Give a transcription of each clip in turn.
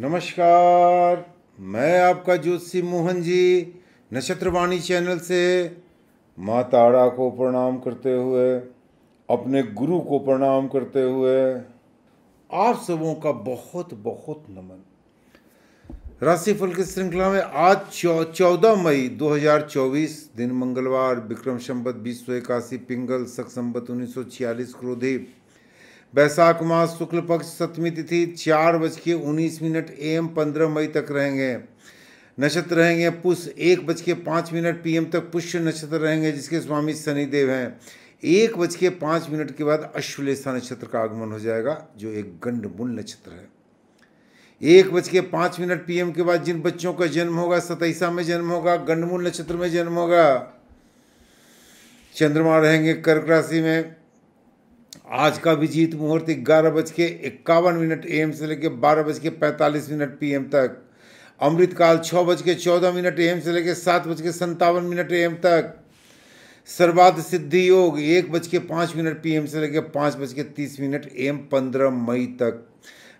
नमस्कार मैं आपका ज्योतिषी मोहन जी नक्षत्रवाणी चैनल से माँ तारा को प्रणाम करते हुए अपने गुरु को प्रणाम करते हुए आप सबों का बहुत बहुत नमन राशिफल की श्रृंखला में आज चौदह मई 2024 दिन मंगलवार विक्रम संबत बीस सौ इक्यासी पिंगल सख संबत उन्नीस सौ छियालीस क्रोधी बैसाख मास शुक्ल पक्ष सप्तमी तिथि चार बज के उन्नीस मिनट ए एम पंद्रह मई तक रहेंगे नक्षत्र रहेंगे पुष्य एक बज के पाँच मिनट पीएम तक पुष्य नक्षत्र रहेंगे जिसके स्वामी शनिदेव हैं एक बज के पाँच मिनट के बाद अश्वलेषा नक्षत्र का आगमन हो जाएगा जो एक गंडमूल नक्षत्र है एक बज के पाँच मिनट पीएम के बाद जिन बच्चों का जन्म होगा सतैसा में जन्म होगा गंडमूल नक्षत्र में जन्म होगा चंद्रमा रहेंगे कर्क राशि में आज का जीत मुहूर्त ग्यारह बज के इक्यावन मिनट एम से लेकर बारह बज के पैंतालीस मिनट पीएम तक अमृतकाल छः बज के चौदह मिनट एम से लेकर सात बज के संतावन मिनट एम तक सर्वाध सिद्धि योग एक बज के पाँच मिनट एम से लेकर पाँच बज के तीस मिनट एम पंद्रह मई तक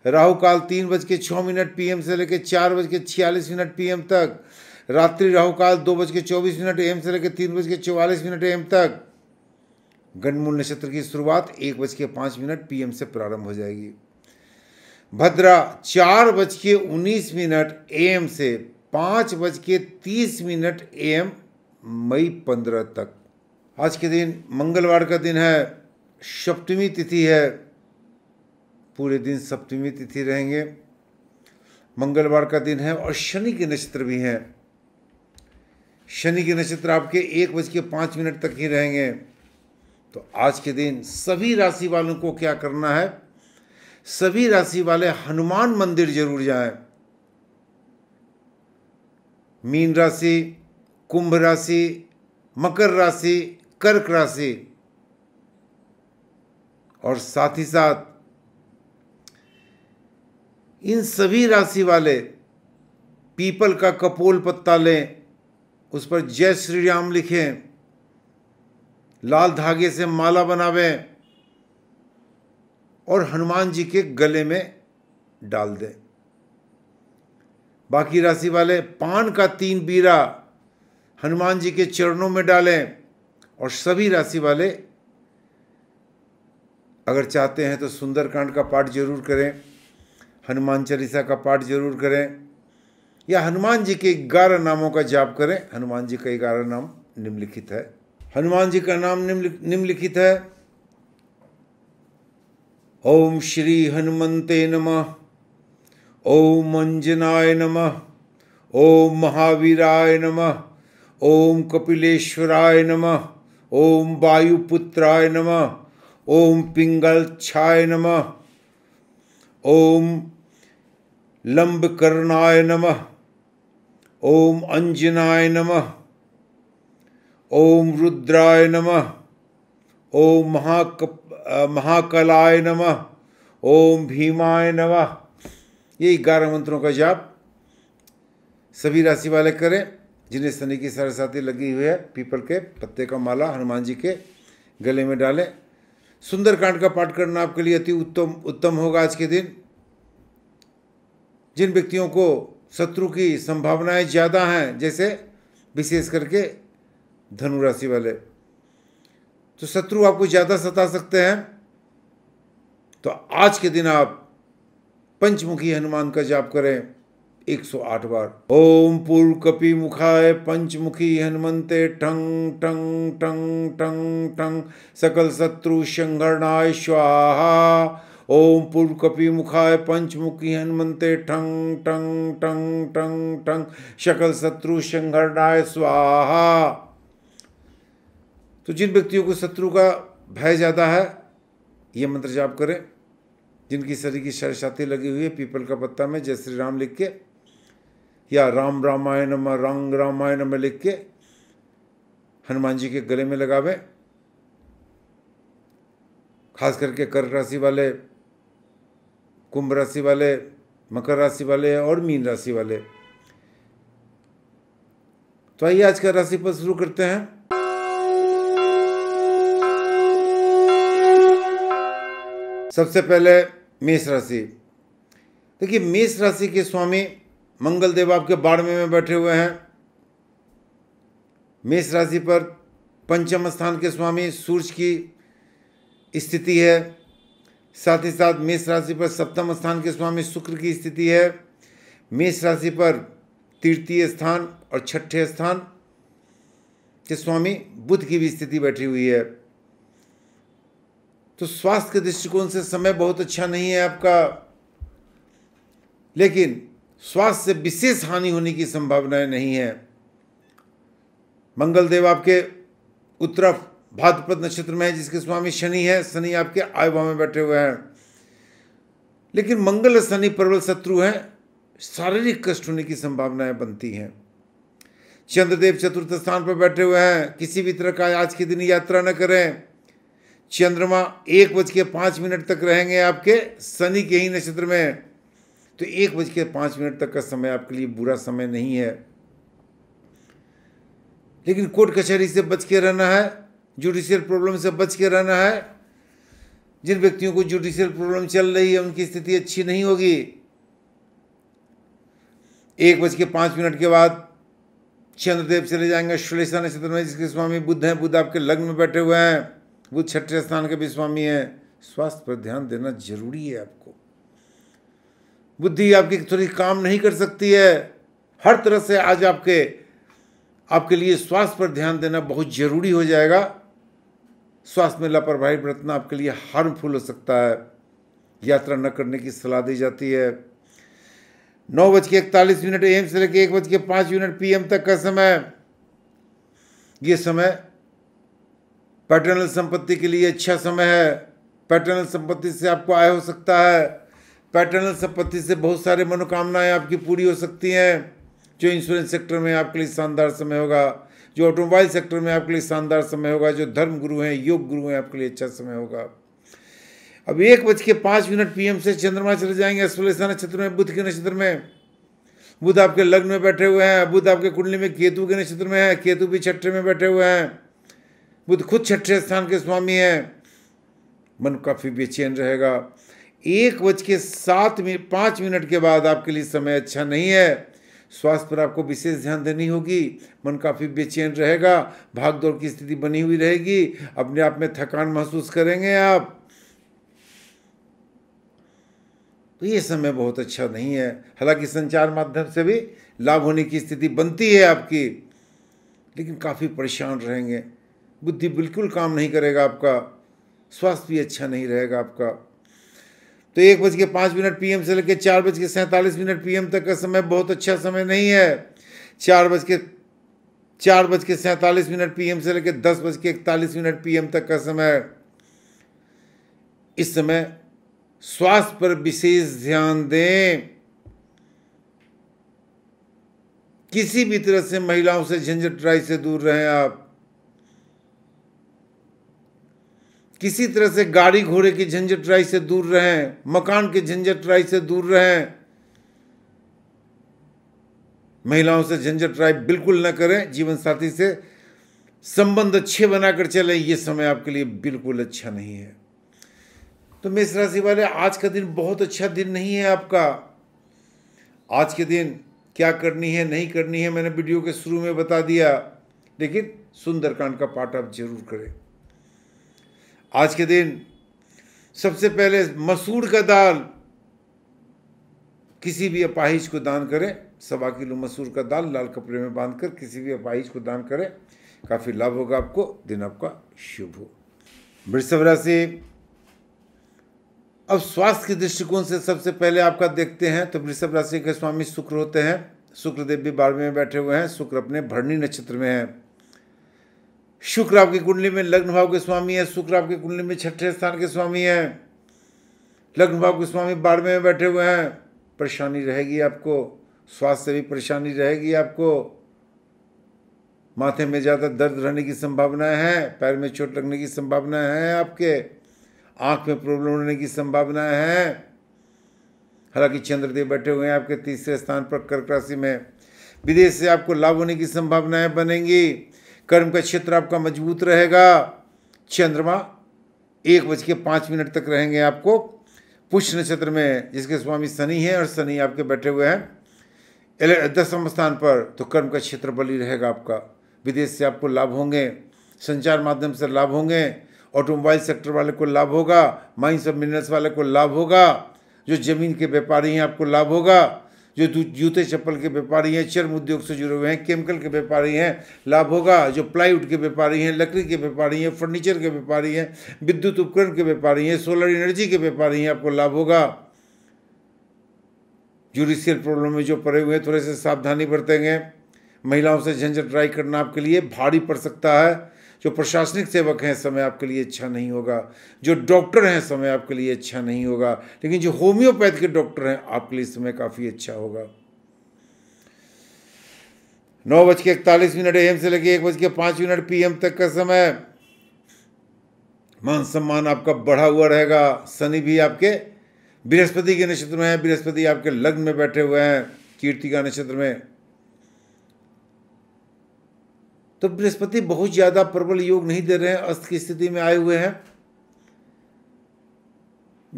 राहु काल तीन बज के छः मिनट एम से लेकर चार बज के छियालीस मिनट एम तक रात्रि राहु काल दो बज के चौबीस मिनट एम से लेकर तीन बज के चौवालीस मिनट एम तक गणमूल नक्षत्र की शुरुआत एक बज के पाँच मिनट पीएम से प्रारंभ हो जाएगी भद्रा चार बज के उन्नीस मिनट एम से पाँच बज के तीस मिनट एम मई पंद्रह तक आज के दिन मंगलवार का दिन है सप्तमी तिथि है पूरे दिन सप्तमी तिथि रहेंगे मंगलवार का दिन है और शनि के नक्षत्र भी हैं शनि के नक्षत्र आपके एक बज के पाँच मिनट तक ही रहेंगे तो आज के दिन सभी राशि वालों को क्या करना है सभी राशि वाले हनुमान मंदिर जरूर जाएं मीन राशि कुंभ राशि मकर राशि कर्क राशि और साथ ही साथ इन सभी राशि वाले पीपल का कपोल पत्ता लें उस पर जय श्री राम लिखें लाल धागे से माला बनावे और हनुमान जी के गले में डाल दें बाकी राशि वाले पान का तीन बीरा हनुमान जी के चरणों में डालें और सभी राशि वाले अगर चाहते हैं तो सुंदरकांड का पाठ जरूर करें हनुमान चालीसा का पाठ जरूर करें या हनुमान जी के ग्यारह नामों का जाप करें हनुमान जी का ग्यारह नाम निम्नलिखित है हनुमान जी का नाम निम्नलिखित है ओम श्री हनुमते नमः ओम अंजनाय नमः ओम महावीराय नमः ओम कपिलेश्वराय नमः ओम वायुपुत्राय नमः ओम पिंगलछाय नमः ओम लंबकर्णाय नमः ओम अंजनाय नमः ओम रुद्राय नम ओम महाक महाकलाय नम ओम भीमाय नम ये ग्यारह मंत्रों का जाप सभी राशि वाले करें जिन्हें शनि की सरस्वती लगी हुई है पीपल के पत्ते का माला हनुमान जी के गले में डालें सुंदरकांड का पाठ करना आपके लिए अति उत्तम उत्तम होगा आज के दिन जिन व्यक्तियों को शत्रु की संभावनाएं ज़्यादा हैं जैसे विशेष करके धनु राशि वाले तो शत्रु आपको ज़्यादा सता सकते हैं तो आज के दिन आप पंचमुखी हनुमान का जाप करें 108 बार ओम पूर्व कपि मुखाय पंचमुखी हनुमंते ठंग ठंग ठंग ठंग ठंग सकल शत्रु संघर्णाय स्वाहा ओम पूर्व कपि मुखाय पंचमुखी हनुमते ठंग ठंग ठंग ठंग ठंग सकल शत्रु संघर्णाय स्वाहा तो जिन व्यक्तियों को शत्रु का भय ज़्यादा है ये मंत्र जाप करें जिनकी शरीर की शरशाती लगी हुई है पीपल का पत्ता में जय श्री राम लिख के या राम रामायण में रंग रामायण में लिख के हनुमान जी के गले में लगावे खास करके कर्क राशि वाले कुंभ राशि वाले मकर राशि वाले और मीन राशि वाले तो आइए आज का राशिफल शुरू करते हैं सबसे पहले मेष राशि देखिए मेष राशि के स्वामी मंगलदेव आपके बारहवें में बैठे हुए हैं मेष राशि पर पंचम स्थान के स्वामी सूर्य की स्थिति है साथ ही साथ मेष राशि पर सप्तम स्थान के स्वामी शुक्र की स्थिति है मेष राशि पर तृतीय स्थान और छठे स्थान के स्वामी बुद्ध की भी स्थिति बैठी हुई है तो स्वास्थ्य के दृष्टिकोण से समय बहुत अच्छा नहीं है आपका लेकिन स्वास्थ्य से विशेष हानि होने की संभावनाएं नहीं है मंगलदेव आपके उत्तरा भाद्रपद नक्षत्र में है जिसके स्वामी शनि है शनि आपके आयुवा में बैठे हुए हैं लेकिन मंगल शनि प्रबल शत्रु हैं शारीरिक कष्ट होने की संभावनाएं बनती हैं चंद्रदेव चतुर्थ स्थान पर बैठे हुए हैं किसी भी तरह का आज के दिन यात्रा न करें चंद्रमा एक बज के पाँच मिनट तक रहेंगे आपके शनि के ही नक्षत्र में तो एक बज के पाँच मिनट तक का समय आपके लिए बुरा समय नहीं है लेकिन कोर्ट कचहरी से बच के रहना है जुडिशियल प्रॉब्लम से बच के रहना है जिन व्यक्तियों को जुडिशियल प्रॉब्लम चल रही है उनकी स्थिति अच्छी नहीं होगी एक बज के पाँच मिनट के बाद चंद्रदेव चले जाएंगे श्लेषा नक्षत्र में जिसके स्वामी बुद्ध हैं बुद्ध आपके लग्न में बैठे हुए हैं वो छठे स्थान के भी स्वामी है स्वास्थ्य पर ध्यान देना जरूरी है आपको बुद्धि आपकी थोड़ी काम नहीं कर सकती है हर तरह से आज आपके आपके लिए स्वास्थ्य पर ध्यान देना बहुत जरूरी हो जाएगा स्वास्थ्य में लापरवाही बरतना आपके लिए हार्मफुल हो सकता है यात्रा न करने की सलाह दी जाती है नौ बज के इकतालीस मिनट एम से लेकर एक बज के पाँच मिनट पीएम तक का समय ये समय पैटर्नल संपत्ति के लिए अच्छा समय है पैटर्नल संपत्ति से आपको आय हो सकता है पैटर्नल संपत्ति से बहुत सारे मनोकामनाएं आपकी पूरी हो सकती हैं जो इंश्योरेंस सेक्टर में आपके लिए शानदार समय होगा जो ऑटोमोबाइल सेक्टर में आपके लिए शानदार समय होगा जो धर्म गुरु हैं योग गुरु हैं आपके लिए अच्छा समय होगा अब एक बज के पाँच मिनट पीएम से चंद्रमा चले जाएंगे अश्वलेषा नक्षत्र में बुध के नक्षत्र में बुध आपके लग्न में बैठे हुए हैं बुध आपके कुंडली में केतु के नक्षत्र में है केतु भी छठे में बैठे हुए हैं बुद्ध खुद छठे स्थान के स्वामी हैं मन काफ़ी बेचैन रहेगा एक बज के सात मिनट पाँच मिनट के बाद आपके लिए समय अच्छा नहीं है स्वास्थ्य पर आपको विशेष ध्यान देनी होगी मन काफ़ी बेचैन रहेगा भाग दौड़ की स्थिति बनी हुई रहेगी अपने आप में थकान महसूस करेंगे आप तो ये समय बहुत अच्छा नहीं है हालांकि संचार माध्यम से भी लाभ होने की स्थिति बनती है आपकी लेकिन काफ़ी परेशान रहेंगे बुद्धि बिल्कुल काम नहीं करेगा आपका स्वास्थ्य भी अच्छा नहीं रहेगा आपका तो एक बज के पाँच मिनट पीएम से लेकर चार बज के सैंतालीस मिनट पीएम तक का समय बहुत अच्छा समय नहीं है चार बज के चार बज के सैंतालीस मिनट पीएम से लेकर दस बज के इकतालीस मिनट पीएम तक का समय इस समय स्वास्थ्य पर विशेष ध्यान दें किसी भी तरह से महिलाओं से झंझट राई से दूर रहें आप किसी तरह से गाड़ी घोड़े की झंझटराई से दूर रहें मकान की झंझटराई से दूर रहें महिलाओं से झंझटराई बिल्कुल न करें जीवन साथी से संबंध अच्छे बनाकर चलें ये समय आपके लिए बिल्कुल अच्छा नहीं है तो मेष राशि वाले आज का दिन बहुत अच्छा दिन नहीं है आपका आज के दिन क्या करनी है नहीं करनी है मैंने वीडियो के शुरू में बता दिया लेकिन सुंदरकांड का पाठ आप जरूर करें आज के दिन सबसे पहले मसूर का दाल किसी भी अपाहिज को दान करें सवा किलो मसूर का दाल लाल कपड़े में बांधकर किसी भी अपाहिज को दान करें काफ़ी लाभ होगा आपको दिन आपका शुभ हो वृषभ राशि अब स्वास्थ्य के दृष्टिकोण से सबसे पहले आपका देखते हैं तो वृषभ राशि के स्वामी शुक्र होते हैं शुक्रदेव भी बारहवें में बैठे हुए हैं शुक्र अपने भरणी नक्षत्र में हैं शुक्र आपकी कुंडली में लग्न भाव के स्वामी है शुक्र आपकी कुंडली में छठे स्थान के स्वामी है लग्न भाव के स्वामी बारहवें में बैठे हुए हैं परेशानी रहेगी आपको स्वास्थ्य से भी परेशानी रहेगी आपको माथे में ज़्यादा दर्द रहने की संभावना है पैर में चोट लगने की संभावना है आपके आँख में प्रॉब्लम होने की संभावना है हालांकि चंद्रदेव बैठे हुए हैं आपके तीसरे स्थान पर कर्क राशि में विदेश से आपको लाभ होने की संभावनाएं बनेंगी कर्म का क्षेत्र आपका मजबूत रहेगा चंद्रमा एक बज के पाँच मिनट तक रहेंगे आपको पुष्य नक्षत्र में जिसके स्वामी शनि हैं और शनि आपके बैठे हुए हैं दसम स्थान पर तो कर्म का क्षेत्र बली रहेगा आपका विदेश से आपको लाभ होंगे संचार माध्यम से लाभ होंगे ऑटोमोबाइल सेक्टर वाले को लाभ होगा माइंस और मिनरल्स वाले को लाभ होगा जो ज़मीन के व्यापारी हैं आपको लाभ होगा जो जूते चप्पल के व्यापारी हैं चर्म उद्योग से जुड़े हुए हैं केमिकल के व्यापारी हैं लाभ होगा जो प्लाईवुड के व्यापारी हैं लकड़ी के व्यापारी हैं फर्नीचर के व्यापारी हैं विद्युत उपकरण के व्यापारी हैं सोलर एनर्जी के व्यापारी हैं आपको लाभ होगा जुडिशियल प्रॉब्लम में जो पड़े हुए हैं थोड़े से सावधानी बरतेंगे महिलाओं से झंझट ट्राई करना आपके लिए भारी पड़ सकता है जो प्रशासनिक सेवक हैं समय आपके लिए अच्छा नहीं होगा जो डॉक्टर हैं समय आपके लिए अच्छा नहीं होगा लेकिन जो होम्योपैथ के डॉक्टर हैं आपके लिए समय काफ़ी अच्छा होगा नौ बज के इकतालीस मिनट एम से लगे एक बज के पाँच मिनट पीएम तक का समय मान सम्मान आपका बढ़ा हुआ रहेगा शनि भी आपके बृहस्पति के नक्षत्र में है बृहस्पति आपके लग्न में बैठे हुए हैं कीर्ति का नक्षत्र में तो बृहस्पति बहुत ज़्यादा प्रबल योग नहीं दे रहे हैं अस्त की स्थिति में आए हुए हैं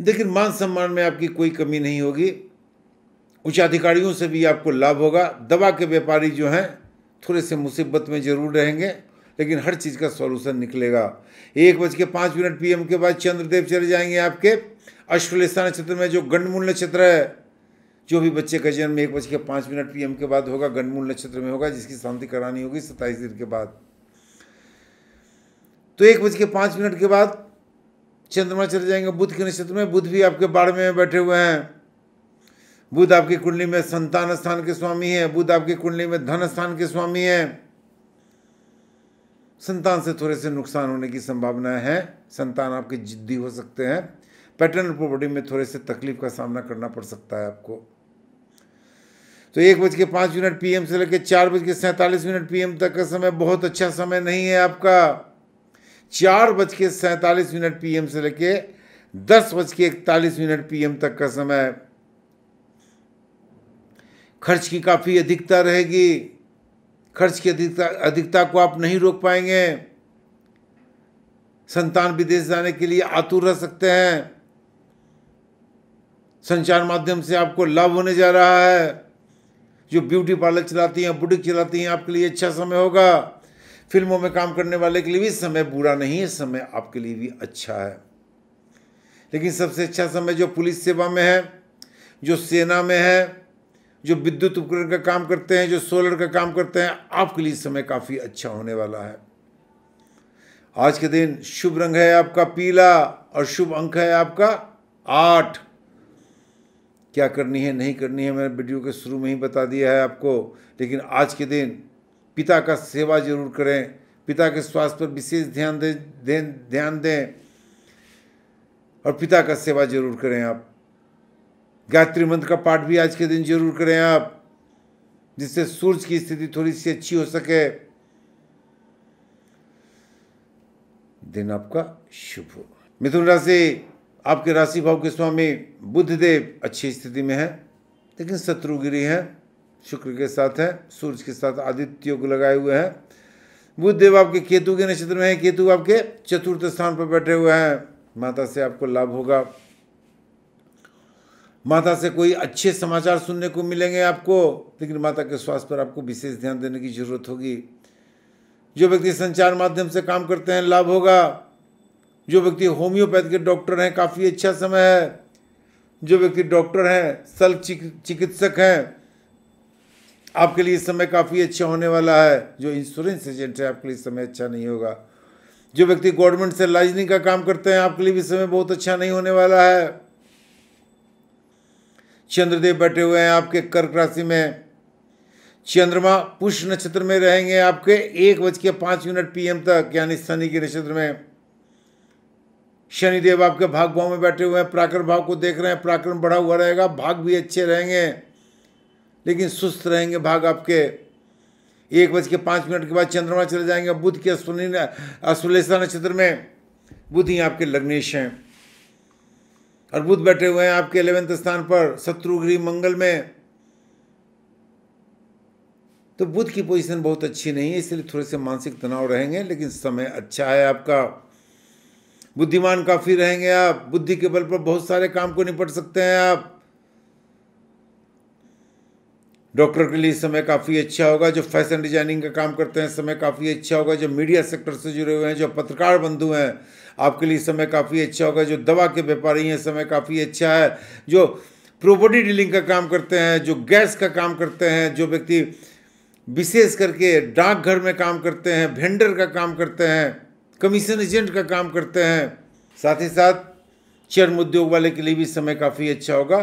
लेकिन मान सम्मान में आपकी कोई कमी नहीं होगी उच्च अधिकारियों से भी आपको लाभ होगा दवा के व्यापारी जो हैं थोड़े से मुसीबत में ज़रूर रहेंगे लेकिन हर चीज़ का सॉल्यूशन निकलेगा एक बज के पाँच मिनट पीएम के बाद चंद्रदेव चले जाएंगे आपके अश्वलेषा नक्षत्र में जो गंडमूल नक्षत्र है जो भी बच्चे का जन्म एक बज के पाँच मिनट पीएम के बाद होगा गणमूल नक्षत्र में होगा जिसकी शांति करानी होगी सत्ताईस दिन के बाद तो एक बज के पाँच मिनट के बाद चंद्रमा चले जाएंगे बुध के नक्षत्र में बुध भी आपके बारहवें में बैठे हुए हैं बुध आपकी कुंडली में संतान स्थान के स्वामी है बुध आपकी कुंडली में धन स्थान के स्वामी है संतान से थोड़े से नुकसान होने की संभावना है संतान आपके जिद्दी हो सकते हैं पैटर्न प्रॉपर्टी में थोड़े से तकलीफ का सामना करना पड़ सकता है आपको तो एक बज के पाँच मिनट पीएम से लेकर चार बज के सैंतालीस मिनट पीएम तक का समय बहुत अच्छा समय नहीं है आपका चार बज के सैंतालीस मिनट पीएम से लेके दस बज के इकतालीस मिनट पीएम तक का समय खर्च की काफ़ी अधिकता रहेगी खर्च की अधिकता अधिकता को आप नहीं रोक पाएंगे संतान विदेश जाने के लिए आतुर रह सकते हैं संचार माध्यम से आपको लाभ होने जा रहा है जो ब्यूटी पार्लर चलाती हैं बुटीक चलाती हैं आपके लिए अच्छा समय होगा फिल्मों में काम करने वाले के लिए भी समय बुरा नहीं है समय आपके लिए भी अच्छा है लेकिन सबसे अच्छा समय जो पुलिस सेवा में है जो सेना में है जो विद्युत उपकरण का काम करते हैं जो सोलर का काम करते हैं आपके लिए समय काफ़ी अच्छा होने वाला है आज के दिन शुभ रंग है आपका पीला और शुभ अंक है आपका आठ क्या करनी है नहीं करनी है मैंने वीडियो के शुरू में ही बता दिया है आपको लेकिन आज के दिन पिता का सेवा जरूर करें पिता के स्वास्थ्य पर विशेष ध्यान दें दे, ध्यान दें और पिता का सेवा जरूर करें आप गायत्री मंत्र का पाठ भी आज के दिन जरूर करें आप जिससे सूर्य की स्थिति थोड़ी सी अच्छी हो सके दिन आपका शुभ हो मिथुन राशि आपके राशि भाव के स्वामी बुद्धदेव अच्छी स्थिति में है लेकिन शत्रुगिरी है शुक्र के साथ है सूर्य के साथ आदित्य को लगाए हुए हैं बुद्धदेव आपके केतु के नक्षत्र में है केतु आपके चतुर्थ स्थान पर बैठे हुए हैं माता से आपको लाभ होगा माता से कोई अच्छे समाचार सुनने को मिलेंगे आपको लेकिन माता के स्वास्थ्य पर आपको विशेष ध्यान देने की जरूरत होगी जो व्यक्ति संचार माध्यम से काम करते हैं लाभ होगा जो व्यक्ति होम्योपैथ के डॉक्टर हैं काफ़ी अच्छा समय है जो व्यक्ति डॉक्टर हैं सल चिकित्सक हैं आपके लिए समय काफ़ी अच्छा होने वाला है जो इंश्योरेंस एजेंट है आपके लिए समय अच्छा नहीं होगा जो व्यक्ति गवर्नमेंट से लाइजनिंग का काम करते हैं आपके लिए भी समय बहुत अच्छा नहीं होने वाला है चंद्रदेव बैठे हुए हैं आपके कर्क राशि में चंद्रमा पुष्य नक्षत्र में रहेंगे आपके एक बज के पाँच मिनट पीएम तक यानी शनि के नक्षत्र में शनिदेव आपके भाग भाव में बैठे हुए हैं प्राकृत भाव को देख रहे हैं प्राकृत बढ़ा हुआ रहेगा भाग भी अच्छे रहेंगे लेकिन सुस्त रहेंगे भाग आपके एक बज के पाँच मिनट के बाद चंद्रमा चले जाएंगे बुद्ध के अश्वनी अश्वलेषा नक्षत्र में बुध ही आपके लग्नेश हैं और बुध बैठे हुए हैं आपके इलेवेंथ स्थान पर शत्रुगृह मंगल में तो बुध की पोजिशन बहुत अच्छी नहीं है इसलिए थोड़े से मानसिक तनाव रहेंगे लेकिन समय अच्छा है आपका बुद्धिमान काफ़ी रहेंगे आप बुद्धि के बल पर बहुत सारे काम को निपट सकते हैं आप डॉक्टर के लिए समय काफ़ी अच्छा होगा जो फैशन डिजाइनिंग का काम करते हैं समय काफ़ी अच्छा होगा जो मीडिया सेक्टर से जुड़े हुए हैं जो पत्रकार बंधु हैं आपके लिए समय काफ़ी अच्छा होगा जो दवा के व्यापारी हैं समय काफ़ी अच्छा है जो प्रॉपर्टी डीलिंग का काम करते हैं जो गैस का काम करते हैं जो व्यक्ति विशेष करके डाकघर में काम करते हैं भेंडर का काम करते हैं कमीशन एजेंट का काम करते हैं साथ ही साथ चर्म उद्योग वाले के लिए भी समय काफ़ी अच्छा होगा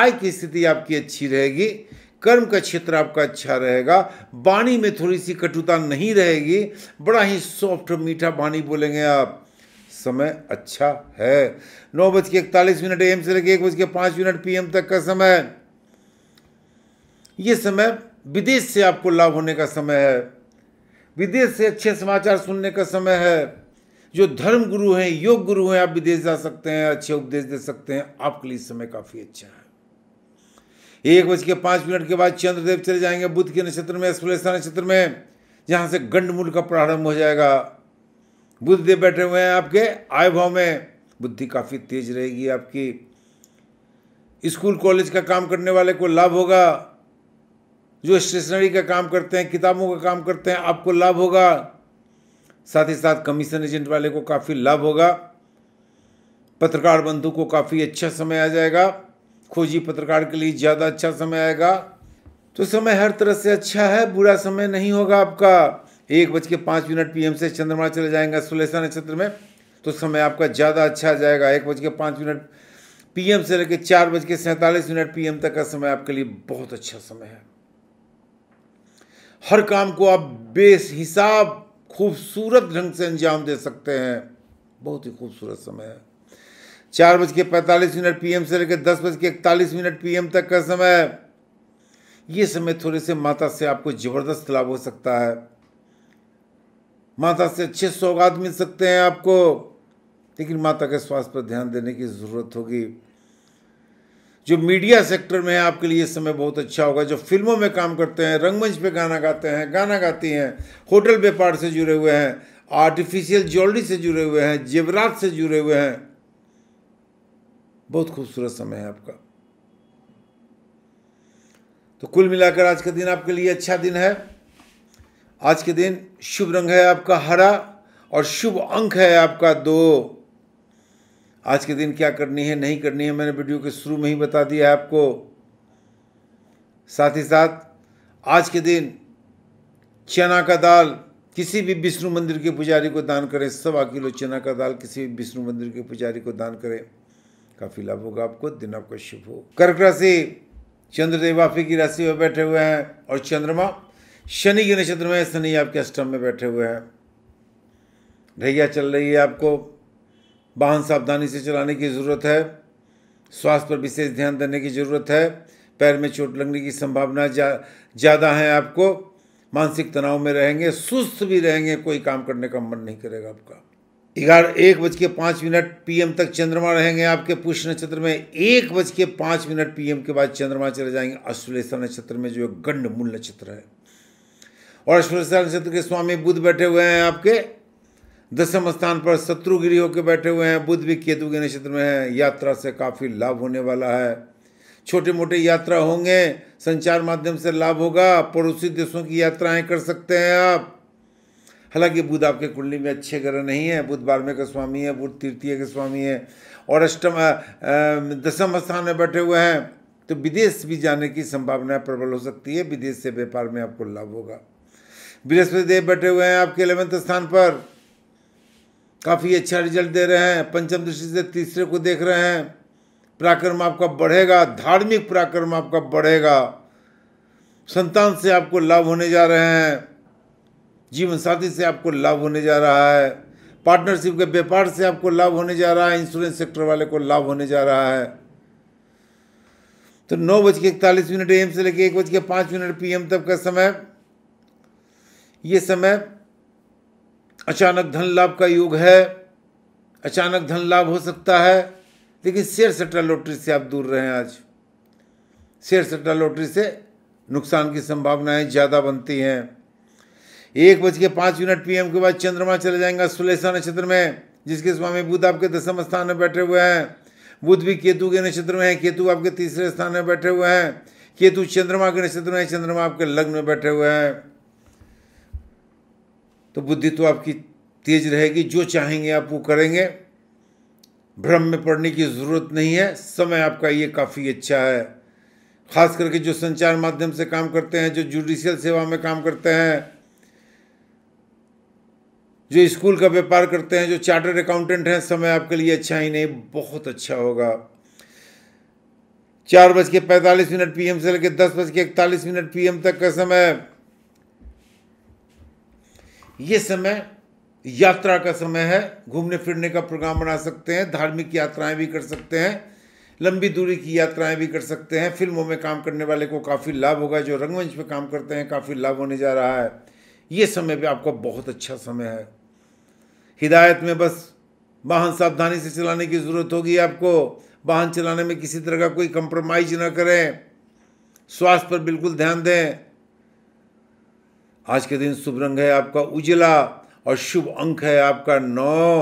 आय की स्थिति आपकी अच्छी रहेगी कर्म का क्षेत्र आपका अच्छा रहेगा वाणी में थोड़ी सी कटुता नहीं रहेगी बड़ा ही सॉफ्ट मीठा वाणी बोलेंगे आप समय अच्छा है नौ बज के इकतालीस मिनट एम से लेके एक बज के पाँच मिनट पीएम तक का समय ये समय विदेश से आपको लाभ होने का समय है विदेश से अच्छे समाचार सुनने का समय है जो धर्म गुरु हैं योग गुरु हैं आप विदेश जा सकते हैं अच्छे उपदेश दे सकते हैं आपके लिए समय काफ़ी अच्छा है एक बज के पाँच मिनट के बाद चंद्रदेव चले जाएंगे बुद्ध के नक्षत्र में अश्लेषा नक्षत्र में जहाँ से गंडमूल का प्रारंभ हो जाएगा बुद्ध देव बैठे हुए हैं आपके आय भाव में बुद्धि काफ़ी तेज रहेगी आपकी स्कूल कॉलेज का काम करने वाले को लाभ होगा जो स्टेशनरी का काम करते हैं किताबों का काम करते हैं आपको लाभ होगा साथ ही साथ कमीशन एजेंट वाले को काफ़ी लाभ होगा पत्रकार बंधु को काफ़ी अच्छा समय आ जाएगा खोजी पत्रकार के लिए ज़्यादा अच्छा समय आएगा तो समय हर तरह से अच्छा है बुरा समय नहीं होगा आपका एक बज के पाँच मिनट पी से चंद्रमा चले जाएंगे सुलेसा नक्षत्र में तो समय आपका ज़्यादा अच्छा आ जाएगा एक बज के पाँच मिनट पी से लेकर चार बज के सैंतालीस मिनट पी तक का समय आपके लिए बहुत अच्छा समय है हर काम को आप बेस हिसाब खूबसूरत ढंग से अंजाम दे सकते हैं बहुत ही खूबसूरत समय है चार बज के पैंतालीस मिनट पीएम से लेकर दस बज के इकतालीस मिनट पीएम तक का समय ये समय थोड़े से माता से आपको ज़बरदस्त लाभ हो सकता है माता से अच्छे सौगात मिल सकते हैं आपको लेकिन माता के स्वास्थ्य पर ध्यान देने की ज़रूरत होगी जो मीडिया सेक्टर में है आपके लिए इस समय बहुत अच्छा होगा जो फिल्मों में काम करते हैं रंगमंच पे गाना गाते हैं गाना गाती हैं होटल व्यापार से जुड़े हुए हैं आर्टिफिशियल ज्वेलरी से जुड़े हुए हैं जेवरात से जुड़े हुए हैं बहुत खूबसूरत समय है आपका तो कुल मिलाकर आज का दिन आपके लिए अच्छा दिन है आज के दिन शुभ रंग है आपका हरा और शुभ अंक है आपका दो आज के दिन क्या करनी है नहीं करनी है मैंने वीडियो के शुरू में ही बता दिया है आपको साथ ही साथ आज के दिन चना का दाल किसी भी विष्णु मंदिर के पुजारी को दान करें सवा किलो चना का दाल किसी भी विष्णु मंदिर के पुजारी को दान करें काफ़ी लाभ होगा आपको दिन आपका शुभ हो कर्क राशि चंद्रदेव आपकी की राशि में बैठे हुए हैं और चंद्रमा शनि के नक्षत्र में शनि आपके अष्टम में बैठे हुए हैं ढैया चल रही है आपको वाहन सावधानी से चलाने की ज़रूरत है स्वास्थ्य पर विशेष ध्यान देने की ज़रूरत है पैर में चोट लगने की संभावना ज़्यादा जा, है आपको मानसिक तनाव में रहेंगे सुस्त भी रहेंगे कोई काम करने का मन नहीं करेगा आपका ग्यारह एक बज के पाँच मिनट पीएम तक चंद्रमा रहेंगे आपके पुष्य नक्षत्र में एक बज के पाँच मिनट पीएम के बाद चंद्रमा चले जाएंगे अश्वलेश्वर नक्षत्र में जो गंड मूल नक्षत्र है और अश्वलेश्वर नक्षत्र के स्वामी बुद्ध बैठे हुए हैं आपके दसम स्थान पर शत्रुगिरी होकर बैठे हुए हैं बुद्ध भी केतु के नक्षत्र में है यात्रा से काफ़ी लाभ होने वाला है छोटे मोटे यात्रा होंगे संचार माध्यम से लाभ होगा पड़ोसी देशों की यात्राएं कर सकते हैं आप हालांकि बुध आपके कुंडली में अच्छे ग्रह नहीं है बुध बारहवें का स्वामी है बुध तृतीय के स्वामी है और अष्टम दसम स्थान में बैठे हुए हैं तो विदेश भी जाने की संभावना प्रबल हो सकती है विदेश से व्यापार में आपको लाभ होगा बृहस्पति देव बैठे हुए हैं आपके इलेवेंथ स्थान पर काफ़ी अच्छा रिजल्ट दे रहे हैं पंचम दृष्टि से तीसरे को देख रहे हैं पराक्रम आपका बढ़ेगा धार्मिक पराक्रम आपका बढ़ेगा संतान से आपको लाभ होने जा रहे हैं जीवन साथी से आपको लाभ होने जा रहा है पार्टनरशिप के व्यापार से आपको लाभ होने जा रहा है इंश्योरेंस सेक्टर वाले को लाभ होने जा रहा है तो नौ बज के इकतालीस मिनट एम से लेके एक बज के पाँच मिनट पीएम तक का समय ये समय अचानक धन लाभ का योग है अचानक धन लाभ हो सकता है लेकिन शेयर सट्टा लॉटरी से आप दूर रहें आज शेयर सट्टा लॉटरी से नुकसान की संभावनाएं ज़्यादा बनती हैं एक बज के पाँच मिनट पीएम के बाद चंद्रमा चले जाएंगे सुलेसा नक्षत्र में जिसके स्वामी बुद्ध आपके दसम स्थान में बैठे हुए हैं बुद्ध भी केतु के नक्षत्र में है केतु आपके तीसरे स्थान में बैठे हुए हैं केतु चंद्रमा के नक्षत्र में है चंद्रमा आपके लग्न में बैठे हुए हैं तो बुद्धि तो आपकी तेज रहेगी जो चाहेंगे आप वो करेंगे भ्रम में पड़ने की ज़रूरत नहीं है समय आपका ये काफ़ी अच्छा है खास करके जो संचार माध्यम से काम करते हैं जो जुडिशियल सेवा में काम करते हैं जो स्कूल का व्यापार करते हैं जो चार्टर्ड अकाउंटेंट हैं समय आपके लिए अच्छा ही नहीं बहुत अच्छा होगा चार बज के पैंतालीस मिनट पीएम से लेकर दस बज के इकतालीस मिनट पीएम तक का समय ये समय यात्रा का समय है घूमने फिरने का प्रोग्राम बना सकते हैं धार्मिक यात्राएं भी कर सकते हैं लंबी दूरी की यात्राएं भी कर सकते हैं फिल्मों में काम करने वाले को काफ़ी लाभ होगा जो रंगमंच पर काम करते हैं काफ़ी लाभ होने जा रहा है ये समय भी आपका बहुत अच्छा समय है हिदायत में बस वाहन सावधानी से चलाने की ज़रूरत होगी आपको वाहन चलाने में किसी तरह का कोई कंप्रोमाइज़ ना करें स्वास्थ्य पर बिल्कुल ध्यान दें आज के दिन शुभ रंग है आपका उजला और शुभ अंक है आपका नौ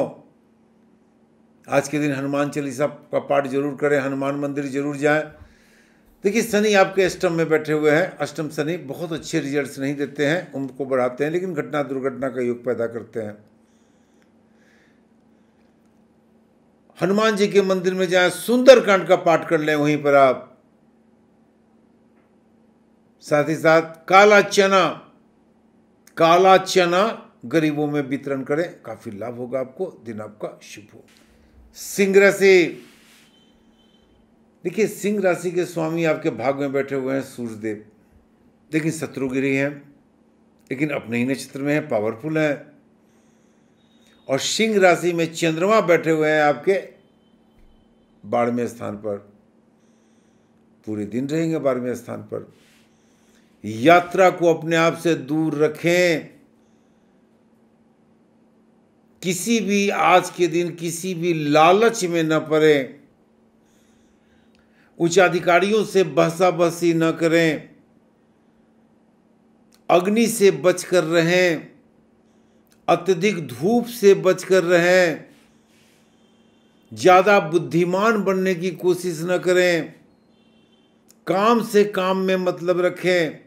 आज के दिन हनुमान चालीसा का पाठ जरूर करें हनुमान मंदिर जरूर जाएं देखिए शनि आपके अष्टम में बैठे हुए हैं अष्टम शनि बहुत अच्छे रिजल्ट्स नहीं देते हैं उम्र को बढ़ाते हैं लेकिन घटना दुर्घटना का योग पैदा करते हैं हनुमान जी के मंदिर में जाएं सुंदरकांड का पाठ कर लें वहीं पर आप साथ ही साथ काला चना काला चना गरीबों में वितरण करें काफ़ी लाभ होगा आपको दिन आपका शुभ हो सिंह राशि देखिए सिंह राशि के स्वामी आपके भाग में बैठे हुए हैं सूर्यदेव लेकिन शत्रुगिरी हैं लेकिन अपने ही नक्षत्र में है पावरफुल है और सिंह राशि में चंद्रमा बैठे हुए हैं आपके बारहवें स्थान पर पूरे दिन रहेंगे बारहवें स्थान पर यात्रा को अपने आप से दूर रखें किसी भी आज के दिन किसी भी लालच में न पड़े उच्चाधिकारियों से बहसा बहसी न करें अग्नि से बचकर रहें अत्यधिक धूप से बचकर रहें ज़्यादा बुद्धिमान बनने की कोशिश न करें काम से काम में मतलब रखें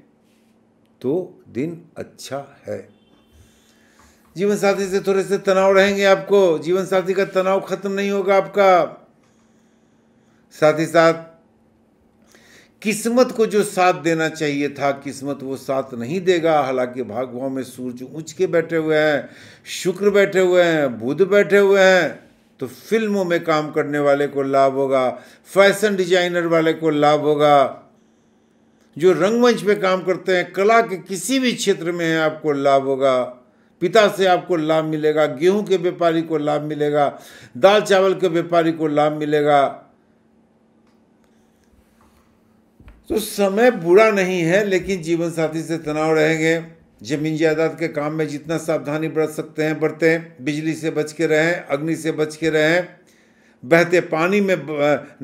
तो दिन अच्छा है जीवन साथी से थोड़े से तनाव रहेंगे आपको जीवन साथी का तनाव खत्म नहीं होगा आपका साथ ही साथ किस्मत को जो साथ देना चाहिए था किस्मत वो साथ नहीं देगा हालांकि भागवाओं में सूर्य ऊंच के बैठे हुए हैं शुक्र बैठे हुए हैं बुध बैठे हुए हैं तो फिल्मों में काम करने वाले को लाभ होगा फैशन डिजाइनर वाले को लाभ होगा जो रंगमंच पे काम करते हैं कला के किसी भी क्षेत्र में है आपको लाभ होगा पिता से आपको लाभ मिलेगा गेहूं के व्यापारी को लाभ मिलेगा दाल चावल के व्यापारी को लाभ मिलेगा तो समय बुरा नहीं है लेकिन जीवन साथी से तनाव रहेंगे जमीन जायदाद के काम में जितना सावधानी बरत सकते हैं बरते हैं बिजली से बच के रहें अग्नि से बच के रहें बहते पानी में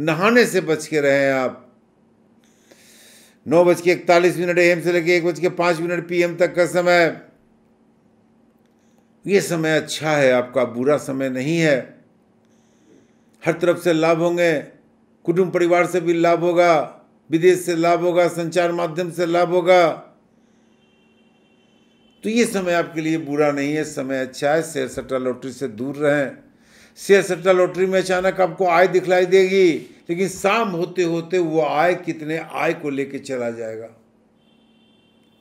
नहाने से बच के रहें आप नौ बज के इकतालीस मिनट एम से लेके एक बज के पाँच मिनट पीएम तक का समय ये समय अच्छा है आपका बुरा समय नहीं है हर तरफ से लाभ होंगे कुटुंब परिवार से भी लाभ होगा विदेश से लाभ होगा संचार माध्यम से लाभ होगा तो ये समय आपके लिए बुरा नहीं है समय अच्छा है शेयर सट्टा लॉटरी से दूर रहें शेयर सट्टा लॉटरी में अचानक आपको आय दिखलाई देगी लेकिन शाम होते होते वो आय कितने आय को लेके चला जाएगा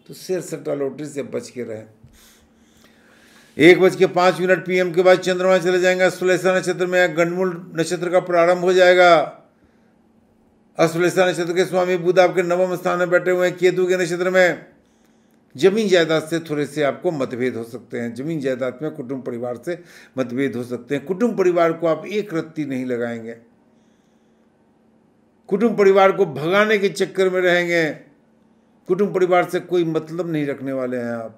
तो शेयर सट्टा लॉटरी से बच के रहे एक बज के पांच मिनट पीएम के बाद चंद्रमा चले जाएंगे अश्वलेषा नक्षत्र में गणमूल नक्षत्र का प्रारंभ हो जाएगा अश्वलेषा नक्षत्र के स्वामी बुद्ध आपके नवम स्थान में बैठे हुए हैं केतु के नक्षत्र में जमीन जायदाद से थोड़े से आपको मतभेद हो सकते हैं जमीन जायदाद में कुटुंब परिवार से मतभेद हो सकते हैं कुटुंब परिवार को आप एक रत्ती नहीं लगाएंगे कुटुंब परिवार को भगाने के चक्कर में रहेंगे कुटुंब परिवार से कोई मतलब नहीं रखने वाले हैं आप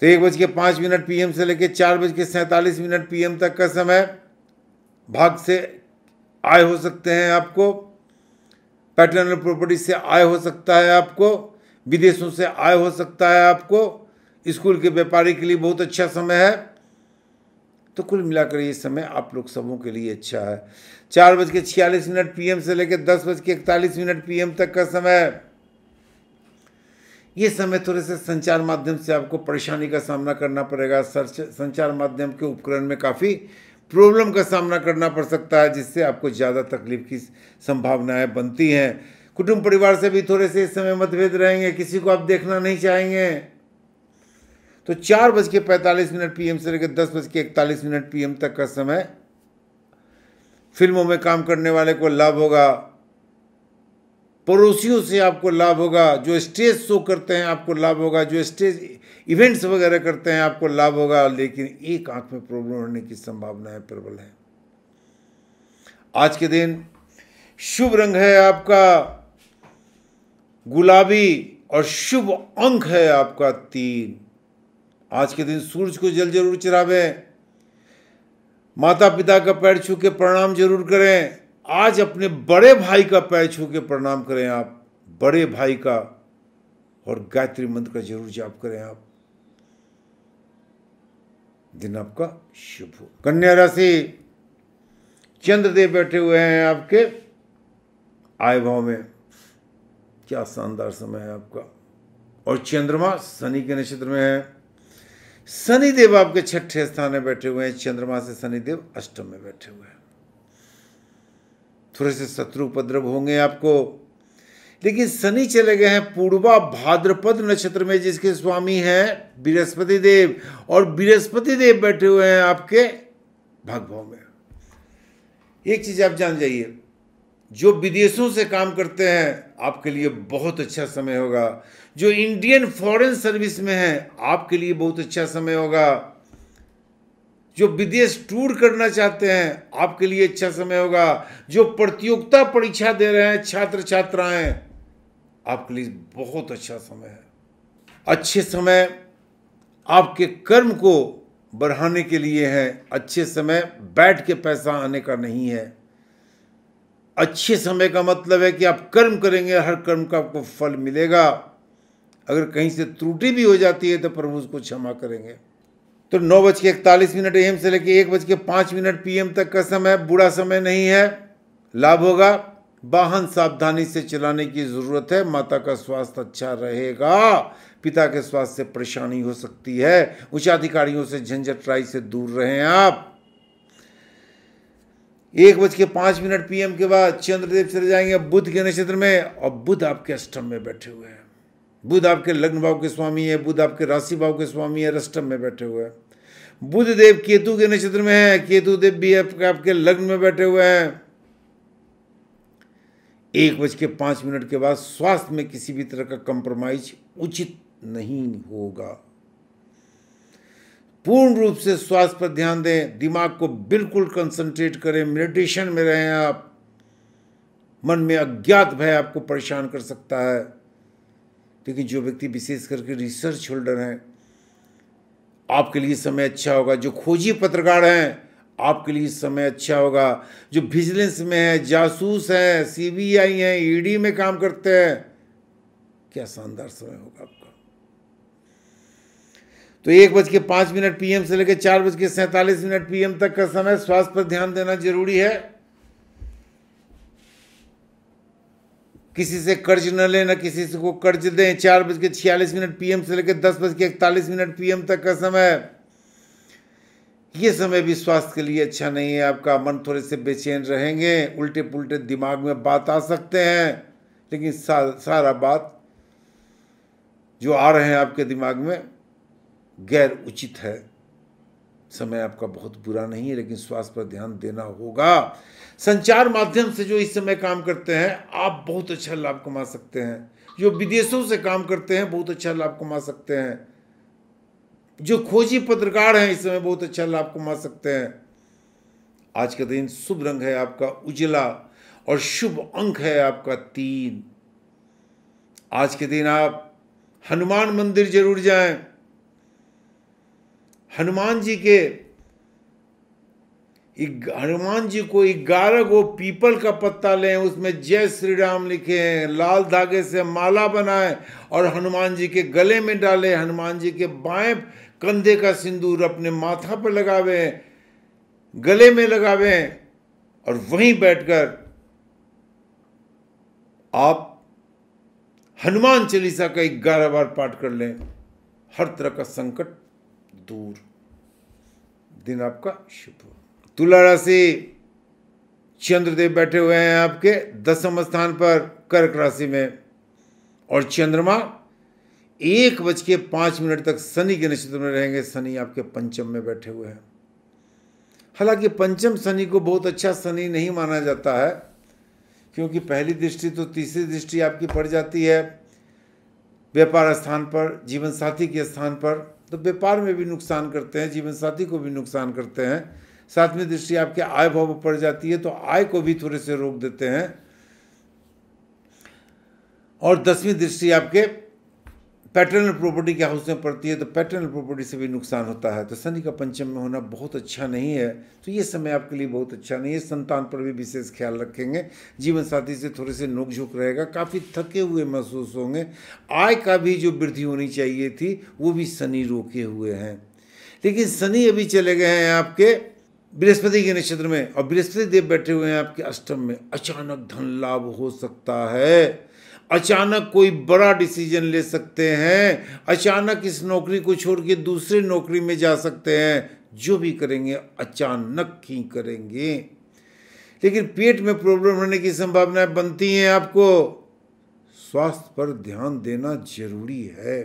तो एक बज के पांच मिनट पीएम से लेकर चार बज के सैतालीस मिनट पीएम तक का समय भाग से आय हो सकते हैं आपको पैटर्नल प्रॉपर्टी से आय हो सकता है आपको विदेशों से आय हो सकता है आपको स्कूल के व्यापारी के लिए बहुत अच्छा समय है तो कुल मिलाकर ये समय आप लोग सबों के लिए अच्छा है चार बज के छियालीस मिनट पीएम से लेकर दस बज के इकतालीस मिनट पीएम तक का समय ये समय थोड़े से संचार माध्यम से आपको परेशानी का सामना करना पड़ेगा सर्च संचार माध्यम के उपकरण में काफ़ी प्रॉब्लम का सामना करना पड़ सकता है जिससे आपको ज़्यादा तकलीफ की संभावनाएं बनती हैं कुटुंब परिवार से भी थोड़े से इस समय मतभेद रहेंगे किसी को आप देखना नहीं चाहेंगे तो चार बज के पैंतालीस मिनट पीएम से लेकर दस बज के इकतालीस मिनट पीएम तक का समय फिल्मों में काम करने वाले को लाभ होगा पड़ोसियों से आपको लाभ होगा जो स्टेज शो करते हैं आपको लाभ होगा जो स्टेज इवेंट्स वगैरह करते हैं आपको लाभ होगा लेकिन एक आंख में प्रॉब्लम होने की संभावनाएं प्रबल है आज के दिन शुभ रंग है आपका गुलाबी और शुभ अंक है आपका तीन आज के दिन सूरज को जल जरूर चढ़ावें माता पिता का पैर छू के प्रणाम जरूर करें आज अपने बड़े भाई का पैर छू के प्रणाम करें आप बड़े भाई का और गायत्री मंत्र का जरूर जाप करें आप दिन आपका शुभ हो कन्या राशि चंद्रदेव बैठे हुए हैं आपके आय भाव में क्या शानदार समय है आपका और चंद्रमा शनि के नक्षत्र में है शनि देव आपके छठे स्थान में बैठे हुए हैं चंद्रमा से शनि देव अष्टम में बैठे हुए हैं थोड़े से शत्रु उपद्रव होंगे आपको लेकिन शनि चले गए हैं पूर्वा भाद्रपद नक्षत्र में जिसके स्वामी हैं बृहस्पति देव और बृहस्पति देव बैठे हुए हैं आपके भाग में एक चीज आप जान जाइए जो विदेशों से काम करते हैं आपके लिए बहुत अच्छा समय होगा जो इंडियन फॉरेन सर्विस में हैं आपके लिए बहुत अच्छा समय होगा जो विदेश टूर करना चाहते हैं आपके लिए अच्छा समय होगा जो प्रतियोगिता परीक्षा दे रहे हैं छात्र छात्राएं आपके लिए बहुत अच्छा समय है अच्छे समय आपके कर्म को बढ़ाने के लिए है अच्छे समय बैठ के पैसा आने का नहीं है अच्छे समय का मतलब है कि आप कर्म करेंगे हर कर्म का आपको फल मिलेगा अगर कहीं से त्रुटि भी हो जाती है तो प्रभु उसको क्षमा करेंगे तो नौ बज के इकतालीस मिनट एम से लेकर एक बज के पाँच मिनट पी तक का समय बुरा समय नहीं है लाभ होगा वाहन सावधानी से चलाने की ज़रूरत है माता का स्वास्थ्य अच्छा रहेगा पिता के स्वास्थ्य से परेशानी हो सकती है उच्चाधिकारियों से झंझट राय से दूर रहें आप एक बज के पांच मिनट पीएम के बाद चंद्रदेव चले जाएंगे बुद्ध के नक्षत्र में और बुद्ध आपके अष्टम में बैठे हुए हैं बुद्ध आपके लग्न भाव के स्वामी है बुद्ध आपके राशि भाव के स्वामी है अष्टम में बैठे हुए हैं बुद्ध देव केतु के नक्षत्र में है केतु देव भी आपके आपके लग्न में बैठे हुए हैं एक बज के पांच मिनट के बाद स्वास्थ्य में किसी भी तरह का कंप्रोमाइज उचित नहीं होगा पूर्ण रूप से स्वास्थ्य पर ध्यान दें दिमाग को बिल्कुल कंसंट्रेट करें मेडिटेशन में रहें आप मन में अज्ञात भय आपको परेशान कर सकता है क्योंकि जो व्यक्ति विशेष करके रिसर्च होल्डर हैं आपके लिए समय अच्छा होगा जो खोजी पत्रकार हैं आपके लिए समय अच्छा होगा जो विजिलेंस में है जासूस हैं सीबीआई हैं ईडी e में काम करते हैं क्या शानदार समय होगा आपका तो एक बज के पांच मिनट पीएम से लेकर चार बज के सैंतालीस मिनट पीएम तक का समय स्वास्थ्य पर ध्यान देना जरूरी है किसी से कर्ज न लें न किसी से को कर्ज दें चार बज के छियालीस मिनट पीएम से लेकर दस बज के इकतालीस मिनट पीएम तक का समय ये समय भी स्वास्थ्य के लिए अच्छा नहीं है आपका मन थोड़े से बेचैन रहेंगे उल्टे पुलटे दिमाग में बात आ सकते हैं लेकिन सा, सारा बात जो आ रहे हैं आपके दिमाग में गैर उचित है समय आपका बहुत बुरा नहीं है लेकिन स्वास्थ्य पर ध्यान देना होगा संचार माध्यम से जो इस समय काम करते हैं आप बहुत अच्छा लाभ कमा सकते हैं जो विदेशों से काम करते हैं बहुत अच्छा लाभ कमा सकते हैं जो खोजी पत्रकार हैं इस समय बहुत अच्छा लाभ कमा सकते हैं आज का दिन शुभ रंग है आपका उजला और शुभ अंक है आपका तीन आज के दिन आप हनुमान मंदिर जरूर जाएं हनुमान जी के हनुमान जी को ग्यारह गो पीपल का पत्ता लें उसमें जय श्री राम लिखे लाल धागे से माला बनाए और हनुमान जी के गले में डालें हनुमान जी के बाएं कंधे का सिंदूर अपने माथा पर लगावे गले में लगावे और वहीं बैठकर आप हनुमान चालीसा का ग्यारह बार पाठ कर लें हर तरह का संकट दूर दिन आपका शुभ हो तुला राशि चंद्रदेव बैठे हुए हैं आपके दसम स्थान पर कर्क राशि में और चंद्रमा एक बज के पांच मिनट तक शनि के नक्षत्र में रहेंगे शनि आपके पंचम में बैठे हुए हैं हालांकि पंचम शनि को बहुत अच्छा शनि नहीं माना जाता है क्योंकि पहली दृष्टि तो तीसरी दृष्टि आपकी पड़ जाती है व्यापार स्थान पर जीवन साथी के स्थान पर तो व्यापार में भी नुकसान करते हैं जीवन साथी को भी नुकसान करते हैं साथ में दृष्टि आपके आय भाव पर पड़ जाती है तो आय को भी थोड़े से रोक देते हैं और दसवीं दृष्टि आपके पैटर्नल प्रॉपर्टी के हाउस में पड़ती है तो पैटर्नल प्रॉपर्टी से भी नुकसान होता है तो शनि का पंचम में होना बहुत अच्छा नहीं है तो ये समय आपके लिए बहुत अच्छा नहीं है संतान पर भी विशेष ख्याल रखेंगे जीवन साथी से थोड़े से नोकझोंक रहेगा काफ़ी थके हुए महसूस होंगे आय का भी जो वृद्धि होनी चाहिए थी वो भी शनि रोके हुए हैं लेकिन शनि अभी चले गए हैं आपके बृहस्पति के नक्षत्र में और बृहस्पति देव बैठे हुए हैं आपके अष्टम में अचानक धन लाभ हो सकता है अचानक कोई बड़ा डिसीजन ले सकते हैं अचानक इस नौकरी को छोड़ के दूसरे नौकरी में जा सकते हैं जो भी करेंगे अचानक ही करेंगे लेकिन पेट में प्रॉब्लम होने की संभावनाएं बनती हैं आपको स्वास्थ्य पर ध्यान देना जरूरी है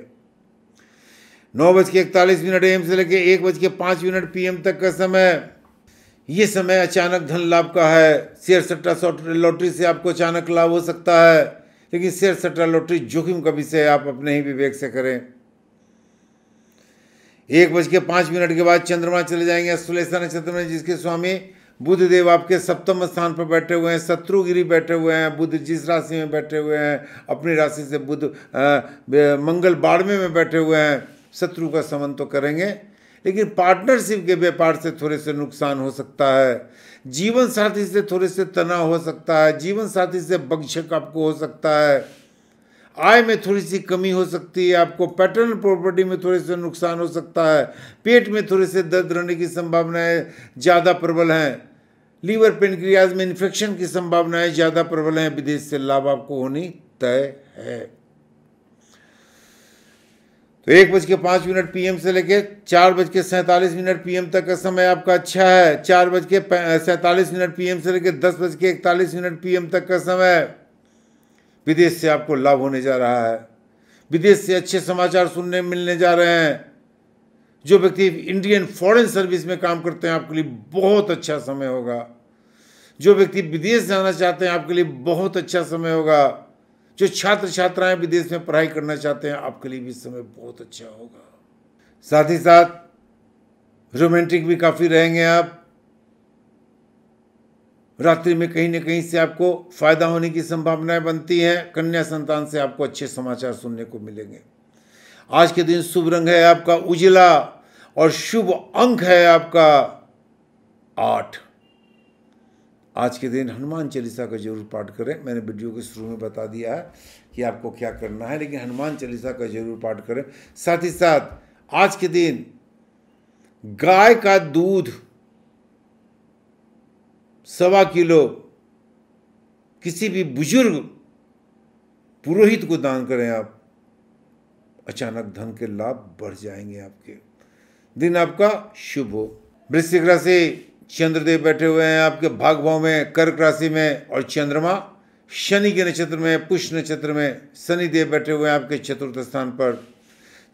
नौ बज के इकतालीस मिनट एम से लेकर एक बज के पाँच मिनट पीएम तक का समय ये समय अचानक धन लाभ का है शेयर सट्टा लॉटरी से आपको अचानक लाभ हो सकता है लेकिन शेयर सट्टा लॉटरी जोखिम का विषय आप अपने ही विवेक से करें एक बज के पांच मिनट के बाद चंद्रमा चले जाएंगे अश्लेषा नक्षत्र में जिसके स्वामी बुद्ध देव आपके सप्तम स्थान पर बैठे हुए हैं शत्रुगिरी बैठे हुए हैं बुद्ध जिस राशि में बैठे हुए हैं अपनी राशि से बुद्ध मंगल बारहवें में बैठे हुए हैं शत्रु का समन तो करेंगे लेकिन पार्टनरशिप के व्यापार से थोड़े से नुकसान हो सकता है जीवन साथी से थोड़े से तनाव हो सकता है जीवन साथी से बंशक आपको हो सकता है आय में थोड़ी सी कमी हो सकती है आपको पैटर्न प्रॉपर्टी में थोड़े से नुकसान हो सकता है पेट में थोड़े से दर्द रहने की संभावनाएं ज़्यादा प्रबल हैं लीवर पेनक्रियाज में इन्फेक्शन की संभावनाएं ज़्यादा प्रबल हैं विदेश से लाभ आपको होनी तय है तो एक बज के पाँच मिनट पीएम से लेकर चार बज के सैंतालीस मिनट पीएम तक का समय आपका अच्छा है चार बज के सैंतालीस मिनट पीएम से लेकर दस बज के इकतालीस मिनट पीएम तक का समय विदेश से आपको लाभ होने जा रहा है विदेश से अच्छे समाचार सुनने मिलने जा रहे हैं जो व्यक्ति इंडियन फॉरेन सर्विस में काम करते हैं आपके लिए बहुत अच्छा समय होगा जो व्यक्ति विदेश जाना चाहते हैं आपके लिए बहुत अच्छा समय होगा जो छात्र छात्राएं विदेश में पढ़ाई करना चाहते हैं आपके लिए भी समय बहुत अच्छा होगा साथ ही साथ रोमांटिक भी काफ़ी रहेंगे आप रात्रि में कहीं ना कहीं से आपको फायदा होने की संभावनाएं बनती हैं कन्या संतान से आपको अच्छे समाचार सुनने को मिलेंगे आज के दिन शुभ रंग है आपका उजला और शुभ अंक है आपका आठ आज के दिन हनुमान चालीसा का जरूर पाठ करें मैंने वीडियो के शुरू में बता दिया है कि आपको क्या करना है लेकिन हनुमान चालीसा का जरूर पाठ करें साथ ही साथ आज के दिन गाय का दूध सवा किलो किसी भी बुजुर्ग पुरोहित को दान करें आप अचानक धन के लाभ बढ़ जाएंगे आपके दिन आपका शुभ हो वृश्चिक राशि चंद्रदेव बैठे हुए हैं आपके भाग भाव में कर्क राशि में और चंद्रमा शनि के नक्षत्र में पुष्य नक्षत्र में शनि देव बैठे हुए हैं आपके चतुर्थ स्थान पर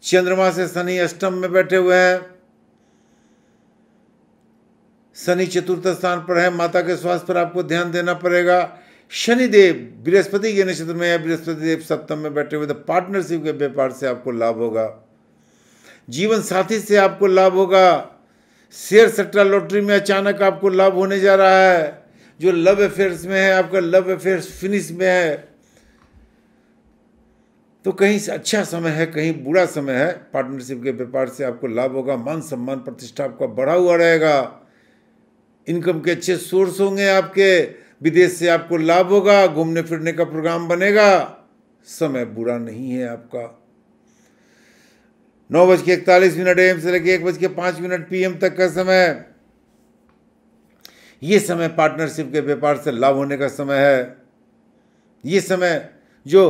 चंद्रमा से शनि अष्टम में बैठे हुए हैं शनि चतुर्थ स्थान पर है माता के स्वास्थ्य पर आपको ध्यान देना पड़ेगा शनिदेव बृहस्पति के नक्षत्र में या बृहस्पति देव सप्तम में बैठे हुए तो पार्टनरशिप के व्यापार से आपको लाभ होगा जीवन साथी से आपको लाभ होगा शेयर सट्टा लॉटरी में अचानक आपको लाभ होने जा रहा है जो लव अफेयर्स में है आपका लव अफेयर्स फिनिश में है तो कहीं अच्छा समय है कहीं बुरा समय है पार्टनरशिप के व्यापार से आपको लाभ होगा मान सम्मान प्रतिष्ठा आपका बढ़ा हुआ रहेगा इनकम के अच्छे सोर्स होंगे आपके विदेश से आपको लाभ होगा घूमने फिरने का प्रोग्राम बनेगा समय बुरा नहीं है आपका नौ बज के इकतालीस मिनट एम से लेके एक बज के पाँच मिनट पीएम तक का समय ये समय पार्टनरशिप के व्यापार से लाभ होने का समय है ये समय जो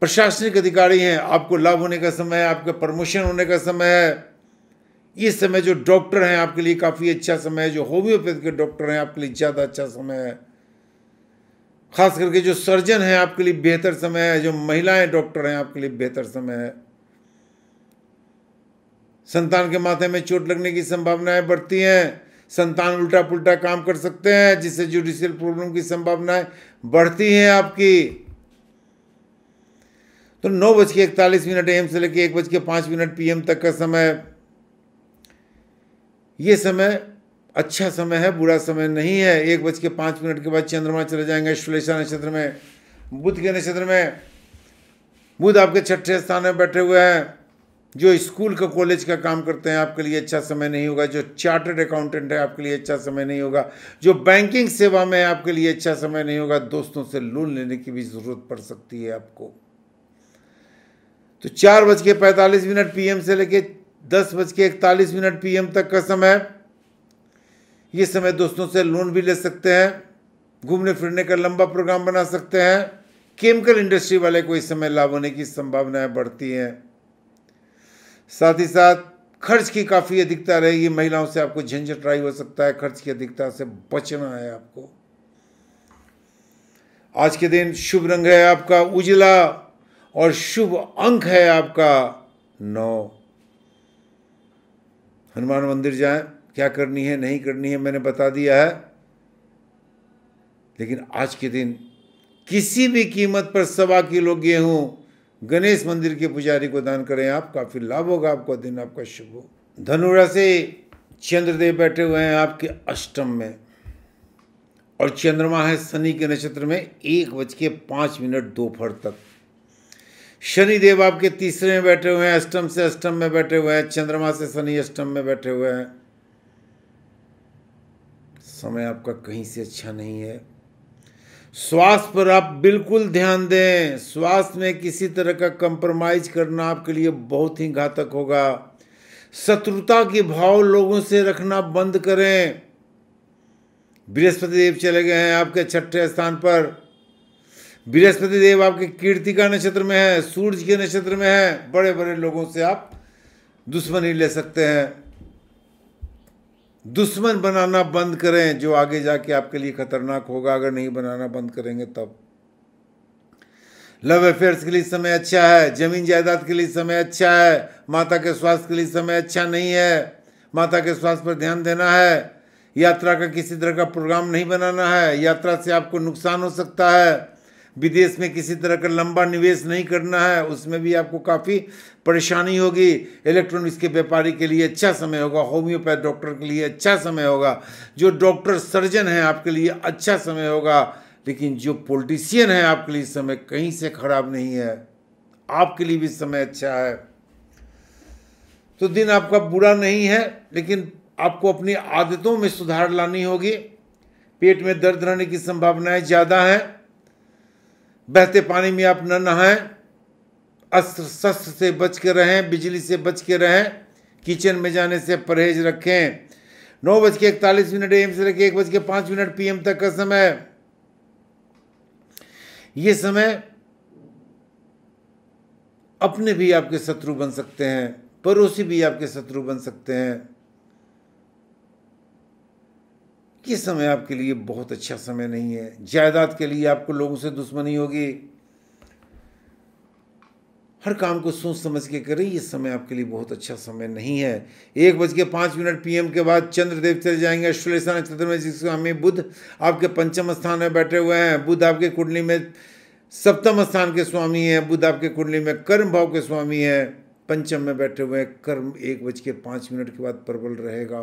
प्रशासनिक अधिकारी हैं आपको लाभ होने का समय है आपका प्रमोशन होने का समय है ये समय जो डॉक्टर हैं आपके लिए काफ़ी अच्छा समय है जो होम्योपैथ के डॉक्टर हैं आपके लिए ज़्यादा अच्छा समय है खास करके जो सर्जन हैं आपके लिए बेहतर समय है जो महिलाएं डॉक्टर हैं आपके लिए बेहतर समय है संतान के माथे में चोट लगने की संभावनाएं बढ़ती हैं संतान उल्टा पुल्टा काम कर सकते हैं जिससे जुडिशियल प्रॉब्लम की संभावनाएं बढ़ती हैं आपकी तो नौ बज के इकतालीस मिनट एम से लेकर एक बज के पांच मिनट पीएम तक का समय ये समय अच्छा समय है बुरा समय नहीं है एक बज के पांच मिनट के बाद चंद्रमा चले जाएंगे श्लेषा नक्षत्र में बुद्ध के नक्षत्र में बुध आपके छठे स्थान में बैठे हुए हैं जो स्कूल का कॉलेज का काम करते हैं आपके लिए अच्छा समय नहीं होगा जो चार्टर्ड अकाउंटेंट है आपके लिए अच्छा समय नहीं होगा जो बैंकिंग सेवा में आपके लिए अच्छा समय नहीं होगा दोस्तों से लोन लेने की भी ज़रूरत पड़ सकती है आपको तो चार बज के पैंतालीस मिनट पीएम से लेके दस बज के इकतालीस मिनट पीएम तक का समय ये समय दोस्तों से लोन भी ले सकते हैं घूमने फिरने का लंबा प्रोग्राम बना सकते हैं केमिकल इंडस्ट्री वाले को इस समय लाभ होने की संभावनाएं बढ़ती हैं साथ ही साथ खर्च की काफ़ी अधिकता रहेगी महिलाओं से आपको झंझट राई हो सकता है खर्च की अधिकता से बचना है आपको आज के दिन शुभ रंग है आपका उजला और शुभ अंक है आपका नौ हनुमान मंदिर जाएं क्या करनी है नहीं करनी है मैंने बता दिया है लेकिन आज के दिन किसी भी कीमत पर सवा किलो गेहूं गणेश मंदिर के पुजारी को दान करें आप काफ़ी लाभ होगा आपको दिन आपका शुभ हो धनुरा से चंद्रदेव बैठे हुए हैं आपके अष्टम में और चंद्रमा है शनि के नक्षत्र में एक बज के पांच मिनट दोपहर तक शनिदेव आपके तीसरे में बैठे हुए हैं अष्टम से अष्टम में बैठे हुए हैं चंद्रमा से शनि अष्टम में बैठे हुए हैं समय आपका कहीं से अच्छा नहीं है श्वास पर आप बिल्कुल ध्यान दें श्वास में किसी तरह का कंप्रोमाइज करना आपके लिए बहुत ही घातक होगा शत्रुता के भाव लोगों से रखना बंद करें बृहस्पति देव चले गए हैं आपके छठे स्थान पर बृहस्पति देव आपके कीर्ति का नक्षत्र में है सूर्य के नक्षत्र में है बड़े बड़े लोगों से आप दुश्मनी ले सकते हैं दुश्मन बनाना बंद करें जो आगे जाके आपके लिए खतरनाक होगा अगर नहीं बनाना बंद करेंगे तब लव अफेयर्स के लिए समय अच्छा है जमीन जायदाद के लिए समय अच्छा है माता के स्वास्थ्य के लिए समय अच्छा नहीं है माता के स्वास्थ्य पर ध्यान देना है यात्रा का किसी तरह का प्रोग्राम नहीं बनाना है यात्रा से आपको नुकसान हो सकता है विदेश में किसी तरह का लंबा निवेश नहीं करना है उसमें भी आपको काफ़ी परेशानी होगी इलेक्ट्रॉनिक्स के व्यापारी के लिए अच्छा समय होगा होम्योपैथ डॉक्टर के लिए अच्छा समय होगा जो डॉक्टर सर्जन हैं आपके लिए अच्छा समय होगा लेकिन जो पोलिटिशियन है आपके लिए समय कहीं से खराब नहीं है आपके लिए भी समय अच्छा है तो दिन आपका बुरा नहीं है लेकिन आपको अपनी आदतों में सुधार लानी होगी पेट में दर्द रहने की संभावनाएं ज़्यादा हैं बहते पानी में आप न नहाएं अस्त्र शस्त्र से बच के रहें बिजली से बच के रहें किचन में जाने से परहेज रखें नौ बज के इकतालीस मिनट एम से लेकर एक बज के पाँच मिनट पीएम तक का समय ये समय अपने भी आपके शत्रु बन सकते हैं पड़ोसी भी आपके शत्रु बन सकते हैं ये समय आपके लिए बहुत अच्छा समय नहीं है जायदाद के लिए आपको लोगों से दुश्मनी होगी हर काम को सोच समझ के करें ये समय आपके लिए बहुत अच्छा समय नहीं है एक बज के पाँच मिनट पीएम के बाद चंद्रदेव चले जाएंगे श्लेषा नक्षत्र में जिसको हमें बुद्ध आपके पंचम स्थान में बैठे हुए हैं बुद्ध आपके कुंडली में सप्तम स्थान के स्वामी हैं बुद्ध आपके कुंडली में कर्म भाव के स्वामी हैं पंचम में बैठे हुए हैं कर्म एक बज के पाँच मिनट के बाद प्रबल रहेगा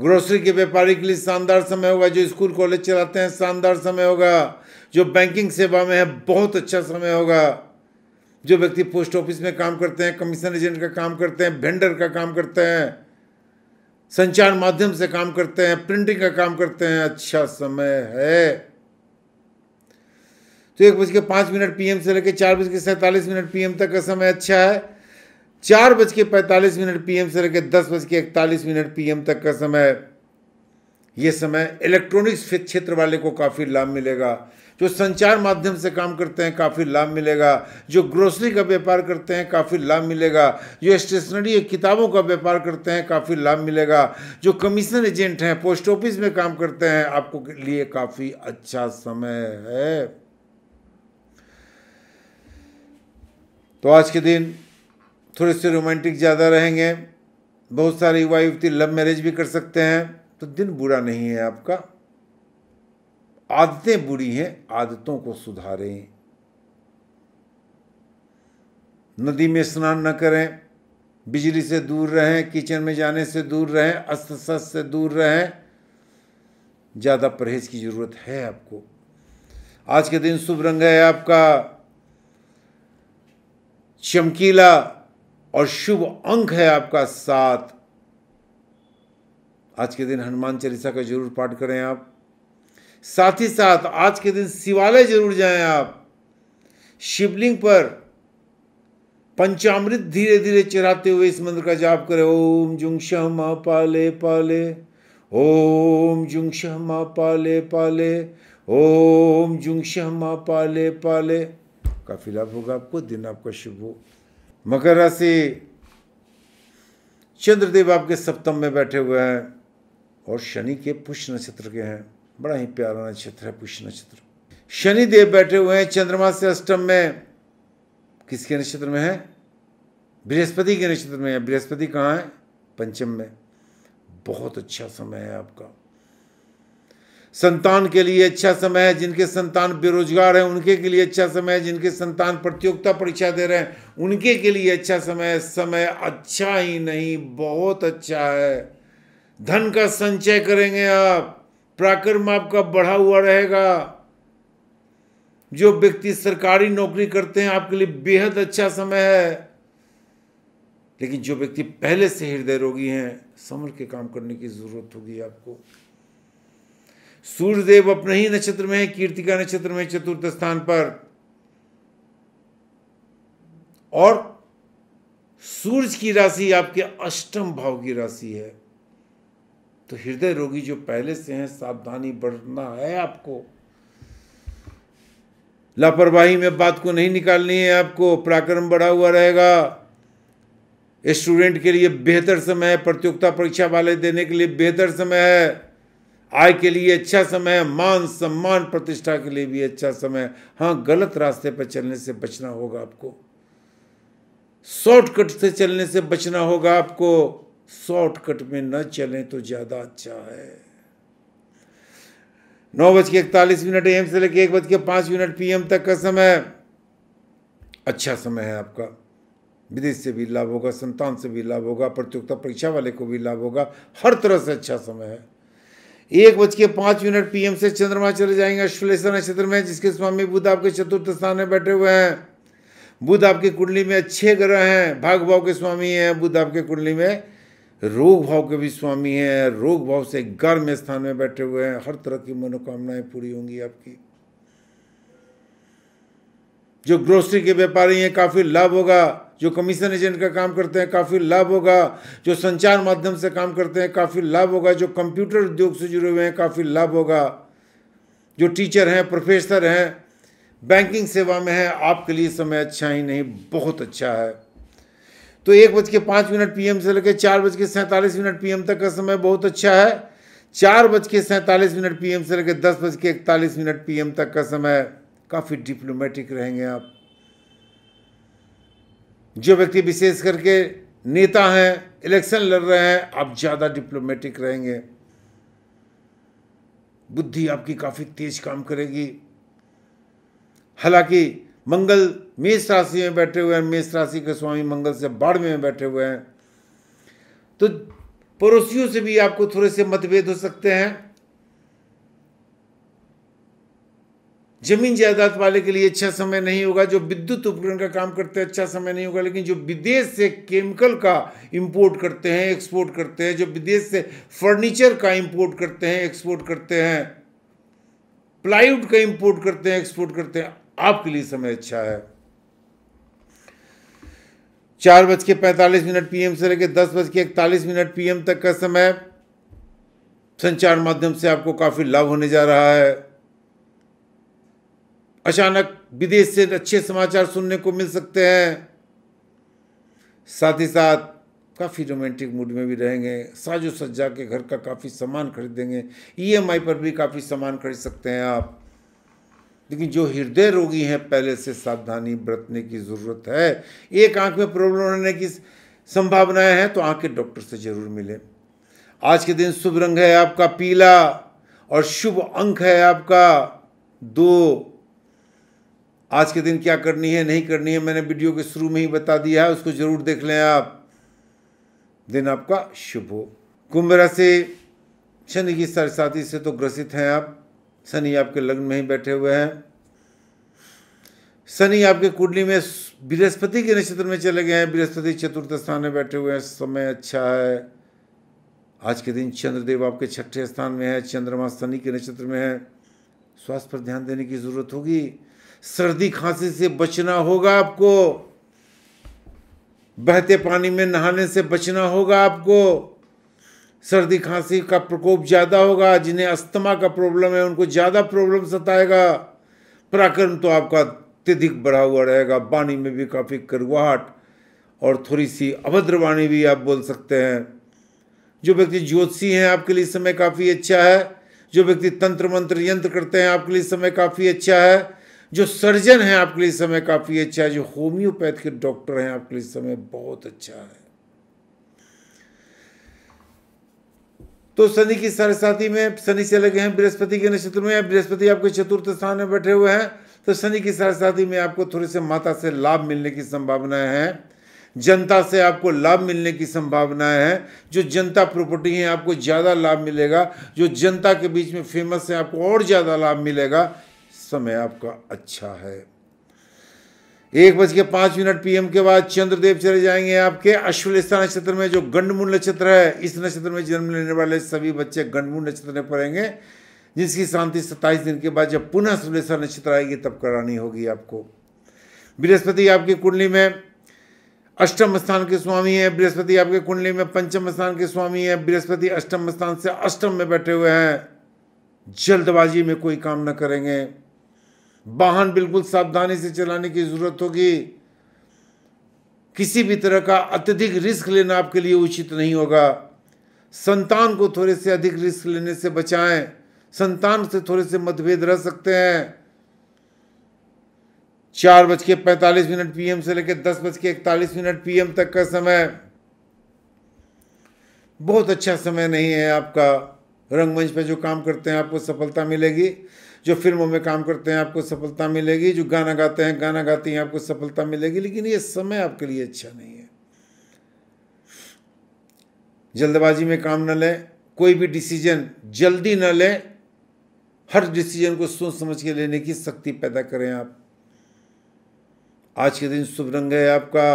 ग्रोसरी के व्यापारी के लिए शानदार समय होगा जो स्कूल कॉलेज चलाते हैं शानदार समय होगा जो बैंकिंग सेवा में है बहुत अच्छा समय होगा जो व्यक्ति पोस्ट ऑफिस में काम करते हैं कमीशन एजेंट का काम करते हैं भेंडर का काम करते हैं संचार माध्यम से काम करते हैं प्रिंटिंग का काम करते हैं अच्छा समय है तो एक बज के पाँच मिनट पीएम से लेकर चार बज के सैंतालीस मिनट पीएम तक का समय अच्छा है चार बज के पैंतालीस मिनट पीएम से लेकर दस बज के इकतालीस मिनट पीएम तक का समय यह समय इलेक्ट्रॉनिक्स क्षेत्र वाले को काफ़ी लाभ मिलेगा जो संचार माध्यम से काम करते हैं काफ़ी लाभ मिलेगा जो ग्रोसरी का व्यापार करते हैं काफ़ी लाभ मिलेगा जो स्टेशनरी किताबों का व्यापार करते हैं काफ़ी लाभ मिलेगा जो कमीशन एजेंट हैं पोस्ट ऑफिस में काम करते हैं आपको लिए काफ़ी अच्छा समय है तो आज के दिन थोड़े से रोमांटिक ज़्यादा रहेंगे बहुत सारे युवा युवती लव मैरिज भी कर सकते हैं तो दिन बुरा नहीं है आपका आदतें बुरी हैं आदतों को सुधारें नदी में स्नान न करें बिजली से दूर रहें किचन में जाने से दूर रहें अस्त शस्त से दूर रहें ज़्यादा परहेज की ज़रूरत है आपको आज के दिन शुभ रंग है आपका चमकीला और शुभ अंक है आपका सात आज के दिन हनुमान चालीसा का जरूर पाठ करें आप साथ ही साथ आज के दिन शिवालय जरूर जाएं आप शिवलिंग पर पंचामृत धीरे धीरे चढ़ाते हुए इस मंत्र का जाप करें ओम जुंग शमा पाले पाले ओम जुंग शमा पाले पाले ओम जुंग शमा पाले पाले काफी लाभ होगा आपको दिन आपका शुभ हो मकर राशि चंद्रदेव आपके सप्तम में बैठे हुए हैं और शनि के पुष्य नक्षत्र के हैं बड़ा ही प्यारा नक्षत्र है पुष्य नक्षत्र शनि देव बैठे हुए हैं चंद्रमा से अष्टम में किसके नक्षत्र में है बृहस्पति के नक्षत्र में है बृहस्पति कहाँ है पंचम में बहुत अच्छा समय है आपका संतान के लिए अच्छा समय है जिनके संतान बेरोजगार हैं उनके के लिए अच्छा समय है जिनके संतान प्रतियोगिता परीक्षा दे रहे हैं उनके के लिए अच्छा समय है समय अच्छा ही नहीं बहुत अच्छा है धन का संचय करेंगे आप प्राक्रम आपका बढ़ा हुआ रहेगा जो व्यक्ति सरकारी नौकरी करते हैं आपके लिए बेहद अच्छा समय है लेकिन जो व्यक्ति पहले से हृदय रोगी हैं संभल के काम करने की ज़रूरत होगी आपको सूर्यदेव अपने ही नक्षत्र में है कीर्तिका नक्षत्र में चतुर्थ स्थान पर और सूरज की राशि आपके अष्टम भाव की राशि है तो हृदय रोगी जो पहले से हैं सावधानी बरतना है आपको लापरवाही में बात को नहीं निकालनी है आपको पराक्रम बढ़ा हुआ रहेगा स्टूडेंट के लिए बेहतर समय है प्रतियोगिता परीक्षा वाले देने के लिए बेहतर समय है आय के लिए अच्छा समय मान सम्मान प्रतिष्ठा के लिए भी अच्छा समय हाँ गलत रास्ते पर चलने से बचना होगा आपको शॉर्टकट से चलने से बचना होगा आपको शॉर्टकट में न चलें तो ज़्यादा अच्छा है नौ बज के इकतालीस मिनट एम से लेकर एक बज के पांच मिनट पीएम तक का समय अच्छा समय है आपका विदेश से भी लाभ होगा संतान से भी लाभ होगा प्रतियोगिता परीक्षा वाले को भी लाभ होगा हर तरह से अच्छा समय है एक बज के पाँच मिनट पीएम से चंद्रमा चले जाएंगे अश्वलेषा नक्षत्र में जिसके स्वामी बुद्ध आपके चतुर्थ स्थान में बैठे हुए हैं बुद्ध आपकी कुंडली में अच्छे ग्रह हैं भाग भाव के स्वामी हैं बुद्ध आपके कुंडली में रोग भाव के भी स्वामी हैं रोग भाव से गर्म स्थान में बैठे हुए हैं हर तरह की मनोकामनाएं पूरी होंगी आपकी जो ग्रोसरी के व्यापारी हैं काफ़ी लाभ होगा जो कमीशन एजेंट का काम करते हैं काफ़ी लाभ होगा जो संचार माध्यम से काम करते हैं काफ़ी लाभ होगा जो कंप्यूटर उद्योग से जुड़े हुए हैं काफ़ी लाभ होगा जो टीचर हैं प्रोफेसर हैं बैंकिंग सेवा में हैं आपके लिए समय अच्छा ही नहीं बहुत अच्छा है तो एक बज के पाँच मिनट पी से लेकर चार बज के सैंतालीस मिनट पी तक का समय बहुत अच्छा है चार बज के सैंतालीस मिनट पी से लेकर दस बज के इकतालीस मिनट पी तक का समय काफ़ी डिप्लोमेटिक रहेंगे आप जो व्यक्ति विशेष करके नेता हैं इलेक्शन लड़ रहे हैं आप ज़्यादा डिप्लोमेटिक रहेंगे बुद्धि आपकी काफ़ी तेज काम करेगी हालांकि मंगल मेष राशि में बैठे हुए हैं मेष राशि के स्वामी मंगल से बाढ़ में बैठे हुए हैं तो पड़ोसियों से भी आपको थोड़े से मतभेद हो सकते हैं जमीन जायदाद वाले के लिए अच्छा समय नहीं होगा जो विद्युत उपकरण का काम करते हैं अच्छा समय नहीं होगा लेकिन जो विदेश से केमिकल का इंपोर्ट करते हैं एक्सपोर्ट करते हैं जो विदेश से फर्नीचर का इंपोर्ट करते हैं एक्सपोर्ट करते हैं प्लाईवुड का इंपोर्ट करते हैं एक्सपोर्ट करते हैं आपके लिए समय अच्छा है चार बज के पैंतालीस मिनट पीएम से लेकर दस बज के इकतालीस मिनट पीएम तक का समय संचार माध्यम से आपको काफ़ी लाभ होने जा रहा है अचानक विदेश से अच्छे समाचार सुनने को मिल सकते हैं साथ ही साथ काफ़ी रोमांटिक मूड में भी रहेंगे साजो सज्जा के घर का काफ़ी सामान खरीदेंगे ईएमआई e पर भी काफ़ी सामान खरीद सकते हैं आप लेकिन जो हृदय रोगी हैं पहले से सावधानी बरतने की ज़रूरत है एक आंख में प्रॉब्लम होने की संभावनाएं हैं तो आंख के डॉक्टर से ज़रूर मिलें आज के दिन शुभ रंग है आपका पीला और शुभ अंक है आपका दो आज के दिन क्या करनी है नहीं करनी है मैंने वीडियो के शुरू में ही बता दिया है उसको ज़रूर देख लें आप दिन आपका शुभ हो कुंभ राशि शनि की सरसाती से तो ग्रसित हैं आप शनि आपके लग्न में ही बैठे हुए हैं शनि आपके कुंडली में बृहस्पति के नक्षत्र में चले गए हैं बृहस्पति चतुर्थ स्थान में बैठे हुए हैं समय अच्छा है आज के दिन चंद्रदेव आपके छठे स्थान में है चंद्रमा शनि के नक्षत्र में है स्वास्थ्य पर ध्यान देने की जरूरत होगी सर्दी खांसी से बचना होगा आपको बहते पानी में नहाने से बचना होगा आपको सर्दी खांसी का प्रकोप ज़्यादा होगा जिन्हें अस्थमा का प्रॉब्लम है उनको ज़्यादा प्रॉब्लम सताएगा पराक्रम तो आपका अत्यधिक बढ़ा हुआ रहेगा वाणी में भी काफ़ी करवाहट और थोड़ी सी अभद्र वाणी भी आप बोल सकते हैं जो व्यक्ति ज्योतिषी हैं आपके लिए समय काफ़ी अच्छा है जो व्यक्ति तंत्र मंत्र यंत्र करते हैं आपके लिए समय काफ़ी अच्छा है जो सर्जन है आपके लिए समय काफ़ी अच्छा है जो होम्योपैथ के डॉक्टर हैं आपके लिए समय बहुत अच्छा है तो शनि की सारे साथी में शनि से लगे हैं बृहस्पति के नक्षत्र में बृहस्पति आपके चतुर्थ स्थान में बैठे हुए हैं तो शनि की सारे साथी में आपको थोड़े से माता से लाभ मिलने की संभावना है जनता से आपको लाभ मिलने की संभावनाएं है जो जनता प्रॉपर्टी है आपको ज़्यादा लाभ मिलेगा जो जनता के बीच में फेमस है आपको और ज़्यादा लाभ मिलेगा समय आपका अच्छा है एक बज के पांच मिनट पीएम के बाद चंद्रदेव चले जाएंगे आपके अश्वलेषा नक्षत्र में जो गंडमूल नक्षत्र है इस नक्षत्र में जन्म लेने वाले सभी बच्चे गंडमूल नक्षत्र में पढ़ेंगे जिसकी शांति सत्ताईस दिन के बाद जब पुनः सुलेषा नक्षत्र आएगी तब करानी होगी आपको बृहस्पति आपकी कुंडली में अष्टम स्थान के स्वामी है बृहस्पति आपके कुंडली में पंचम स्थान के स्वामी है बृहस्पति अष्टम स्थान से अष्टम में बैठे हुए हैं जल्दबाजी में कोई काम न करेंगे वाहन बिल्कुल सावधानी से चलाने की ज़रूरत होगी किसी भी तरह का अत्यधिक रिस्क लेना आपके लिए उचित नहीं होगा संतान को थोड़े से अधिक रिस्क लेने से बचाएं संतान से थोड़े से मतभेद रह सकते हैं चार बज के पैंतालीस मिनट पीएम से लेकर दस बज के इकतालीस मिनट पीएम तक का समय बहुत अच्छा समय नहीं है आपका रंगमंच पर जो काम करते हैं आपको सफलता मिलेगी जो फिल्मों में काम करते हैं आपको सफलता मिलेगी जो गाना गाते हैं गाना गाती हैं आपको सफलता मिलेगी लेकिन ये समय आपके लिए अच्छा नहीं है जल्दबाजी में काम न लें कोई भी डिसीजन जल्दी न लें हर डिसीजन को सोच समझ के लेने की शक्ति पैदा करें आप आज के दिन शुभ रंग है आपका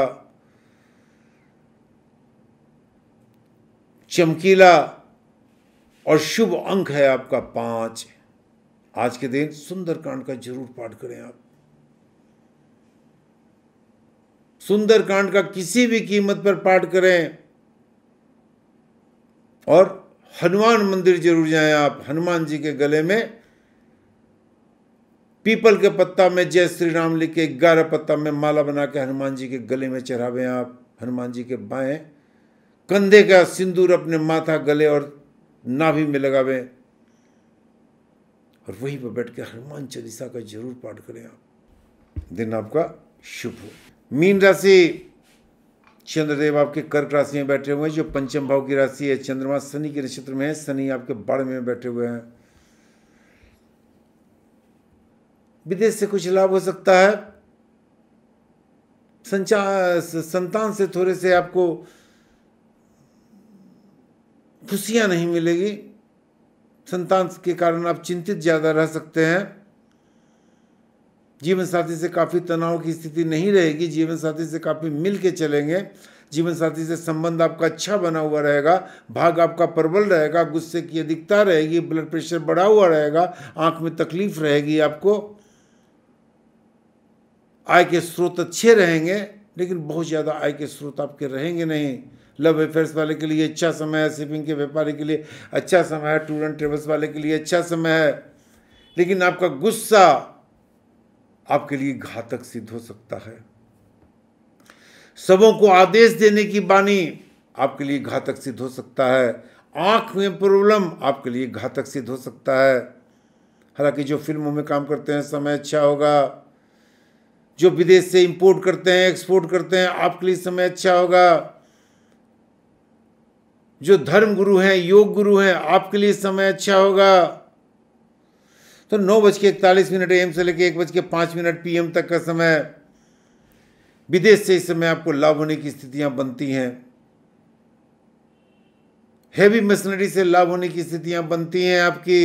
चमकीला और शुभ अंक है आपका पांच आज के दिन सुंदर कांड का जरूर पाठ करें आप सुंदर कांड का किसी भी कीमत पर पाठ करें और हनुमान मंदिर जरूर जाएं आप हनुमान जी के गले में पीपल के पत्ता में जय श्री राम लिख के ग्यारह पत्ता में माला बना के हनुमान जी के गले में चढ़ावे आप हनुमान जी के बाएं कंधे का सिंदूर अपने माथा गले और नाभि में लगावें और वहीं पर बैठ के हनुमान चालीसा का जरूर पाठ करें आप दिन आपका शुभ हो मीन राशि चंद्रदेव आपके कर्क राशि में बैठे हुए हैं जो पंचम भाव की राशि है चंद्रमा शनि के नक्षत्र में है शनि आपके बाढ़ में बैठे हुए हैं विदेश से कुछ लाभ हो सकता है संचार संतान से थोड़े से आपको खुशियां नहीं मिलेगी संतान के कारण आप चिंतित ज़्यादा रह सकते हैं जीवन साथी से काफ़ी तनाव की स्थिति नहीं रहेगी जीवन साथी से काफ़ी मिल के चलेंगे जीवन साथी से संबंध आपका अच्छा बना हुआ रहेगा भाग आपका प्रबल रहेगा गुस्से की अधिकता रहेगी ब्लड प्रेशर बढ़ा हुआ रहेगा आंख में तकलीफ रहेगी आपको आय के स्रोत अच्छे रहेंगे लेकिन बहुत ज़्यादा आय के स्रोत आपके रहेंगे नहीं लव अफेयर्स वाले के लिए अच्छा समय है शिपिंग के व्यापारी के लिए अच्छा समय है टूर एंड ट्रेवल्स वाले के लिए अच्छा समय है लेकिन आपका गुस्सा आपके लिए घातक सिद्ध हो सकता है सबों को आदेश देने की बानी आपके लिए घातक सिद्ध हो सकता है आंख में प्रॉब्लम आपके लिए घातक सिद्ध हो सकता है हालांकि जो फिल्मों में काम करते हैं समय अच्छा होगा जो विदेश से इंपोर्ट करते हैं एक्सपोर्ट करते हैं आपके लिए समय अच्छा होगा जो धर्म गुरु हैं योग गुरु हैं आपके लिए समय अच्छा होगा तो नौ बज के इकतालीस मिनट एम से लेकर एक बज के पाँच मिनट पीएम तक का समय विदेश से इस समय आपको लाभ होने की स्थितियां बनती हैं हैवी मशीनरी से लाभ होने की स्थितियां बनती हैं आपकी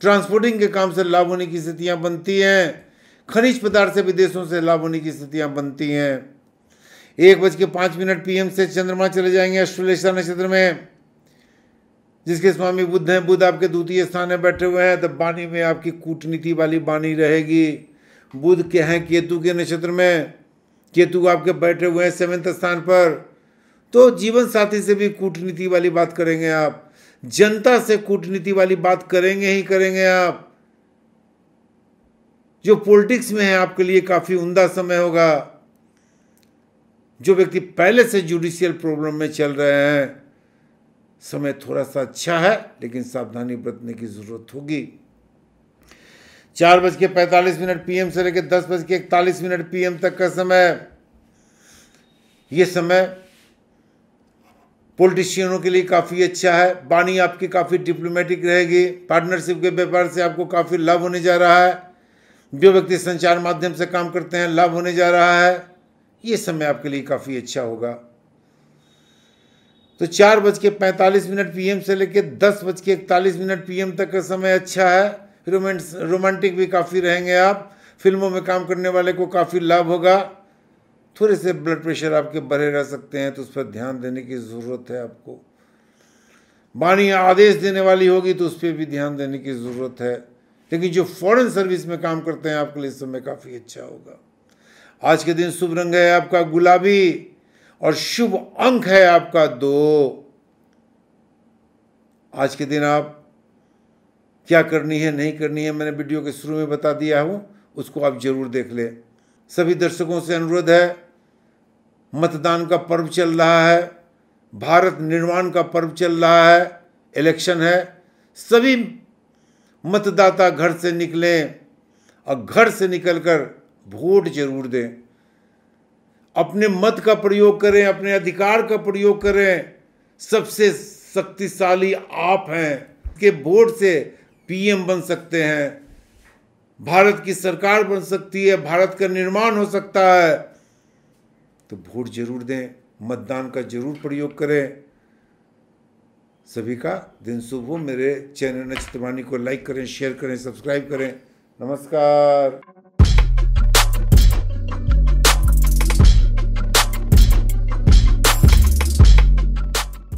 ट्रांसपोर्टिंग के काम से लाभ होने की स्थितियां बनती हैं खनिज पदार्थ से विदेशों से लाभ होने की स्थितियां बनती हैं एक बज के पाँच मिनट पीएम से चंद्रमा चले जाएंगे अश्वलेषा नक्षत्र में जिसके स्वामी बुद्ध हैं बुद्ध आपके द्वितीय स्थान में बैठे हुए हैं तो बाणी में आपकी कूटनीति वाली बाणी रहेगी बुद्ध के हैं केतु के नक्षत्र में केतु आपके बैठे हुए हैं सेवंथ स्थान पर तो जीवन साथी से भी कूटनीति वाली बात करेंगे आप जनता से कूटनीति वाली बात करेंगे ही करेंगे आप जो पॉलिटिक्स में है आपके लिए काफ़ी उमदा समय होगा जो व्यक्ति पहले से जुडिशियल प्रॉब्लम में चल रहे हैं समय थोड़ा सा अच्छा है लेकिन सावधानी बरतने की ज़रूरत होगी चार बज के पैंतालीस मिनट पीएम से लेकर दस बज के इकतालीस मिनट पीएम तक का समय यह समय पॉलिटिशियनों के लिए काफ़ी अच्छा है वाणी आपकी काफ़ी डिप्लोमेटिक रहेगी पार्टनरशिप के व्यापार से आपको काफ़ी लाभ होने जा रहा है जो व्यक्ति संचार माध्यम से काम करते हैं लाभ होने जा रहा है ये समय आपके लिए काफ़ी अच्छा होगा तो चार बज के पैंतालीस मिनट पीएम से लेकर दस बज के इकतालीस मिनट पीएम तक का समय अच्छा है रोमेंट रोमांटिक भी काफ़ी रहेंगे आप फिल्मों में काम करने वाले को काफ़ी लाभ होगा थोड़े से ब्लड प्रेशर आपके बढ़े रह सकते हैं तो उस पर ध्यान देने की ज़रूरत है आपको वाणी आदेश देने वाली होगी तो उस पर भी ध्यान देने की ज़रूरत है लेकिन जो फॉरेन सर्विस में काम करते हैं आपके लिए इस समय काफ़ी अच्छा होगा आज के दिन शुभ रंग है आपका गुलाबी और शुभ अंक है आपका दो आज के दिन आप क्या करनी है नहीं करनी है मैंने वीडियो के शुरू में बता दिया हूँ उसको आप जरूर देख लें सभी दर्शकों से अनुरोध है मतदान का पर्व चल रहा है भारत निर्माण का पर्व चल रहा है इलेक्शन है सभी मतदाता घर से निकलें और घर से निकलकर वोट जरूर दें अपने मत का प्रयोग करें अपने अधिकार का प्रयोग करें सबसे शक्तिशाली आप हैं के वोट से पीएम बन सकते हैं भारत की सरकार बन सकती है भारत का निर्माण हो सकता है तो वोट जरूर दें मतदान का जरूर प्रयोग करें सभी का दिन शुभ हो मेरे चैनल नचित्रवाणी को लाइक करें शेयर करें सब्सक्राइब करें नमस्कार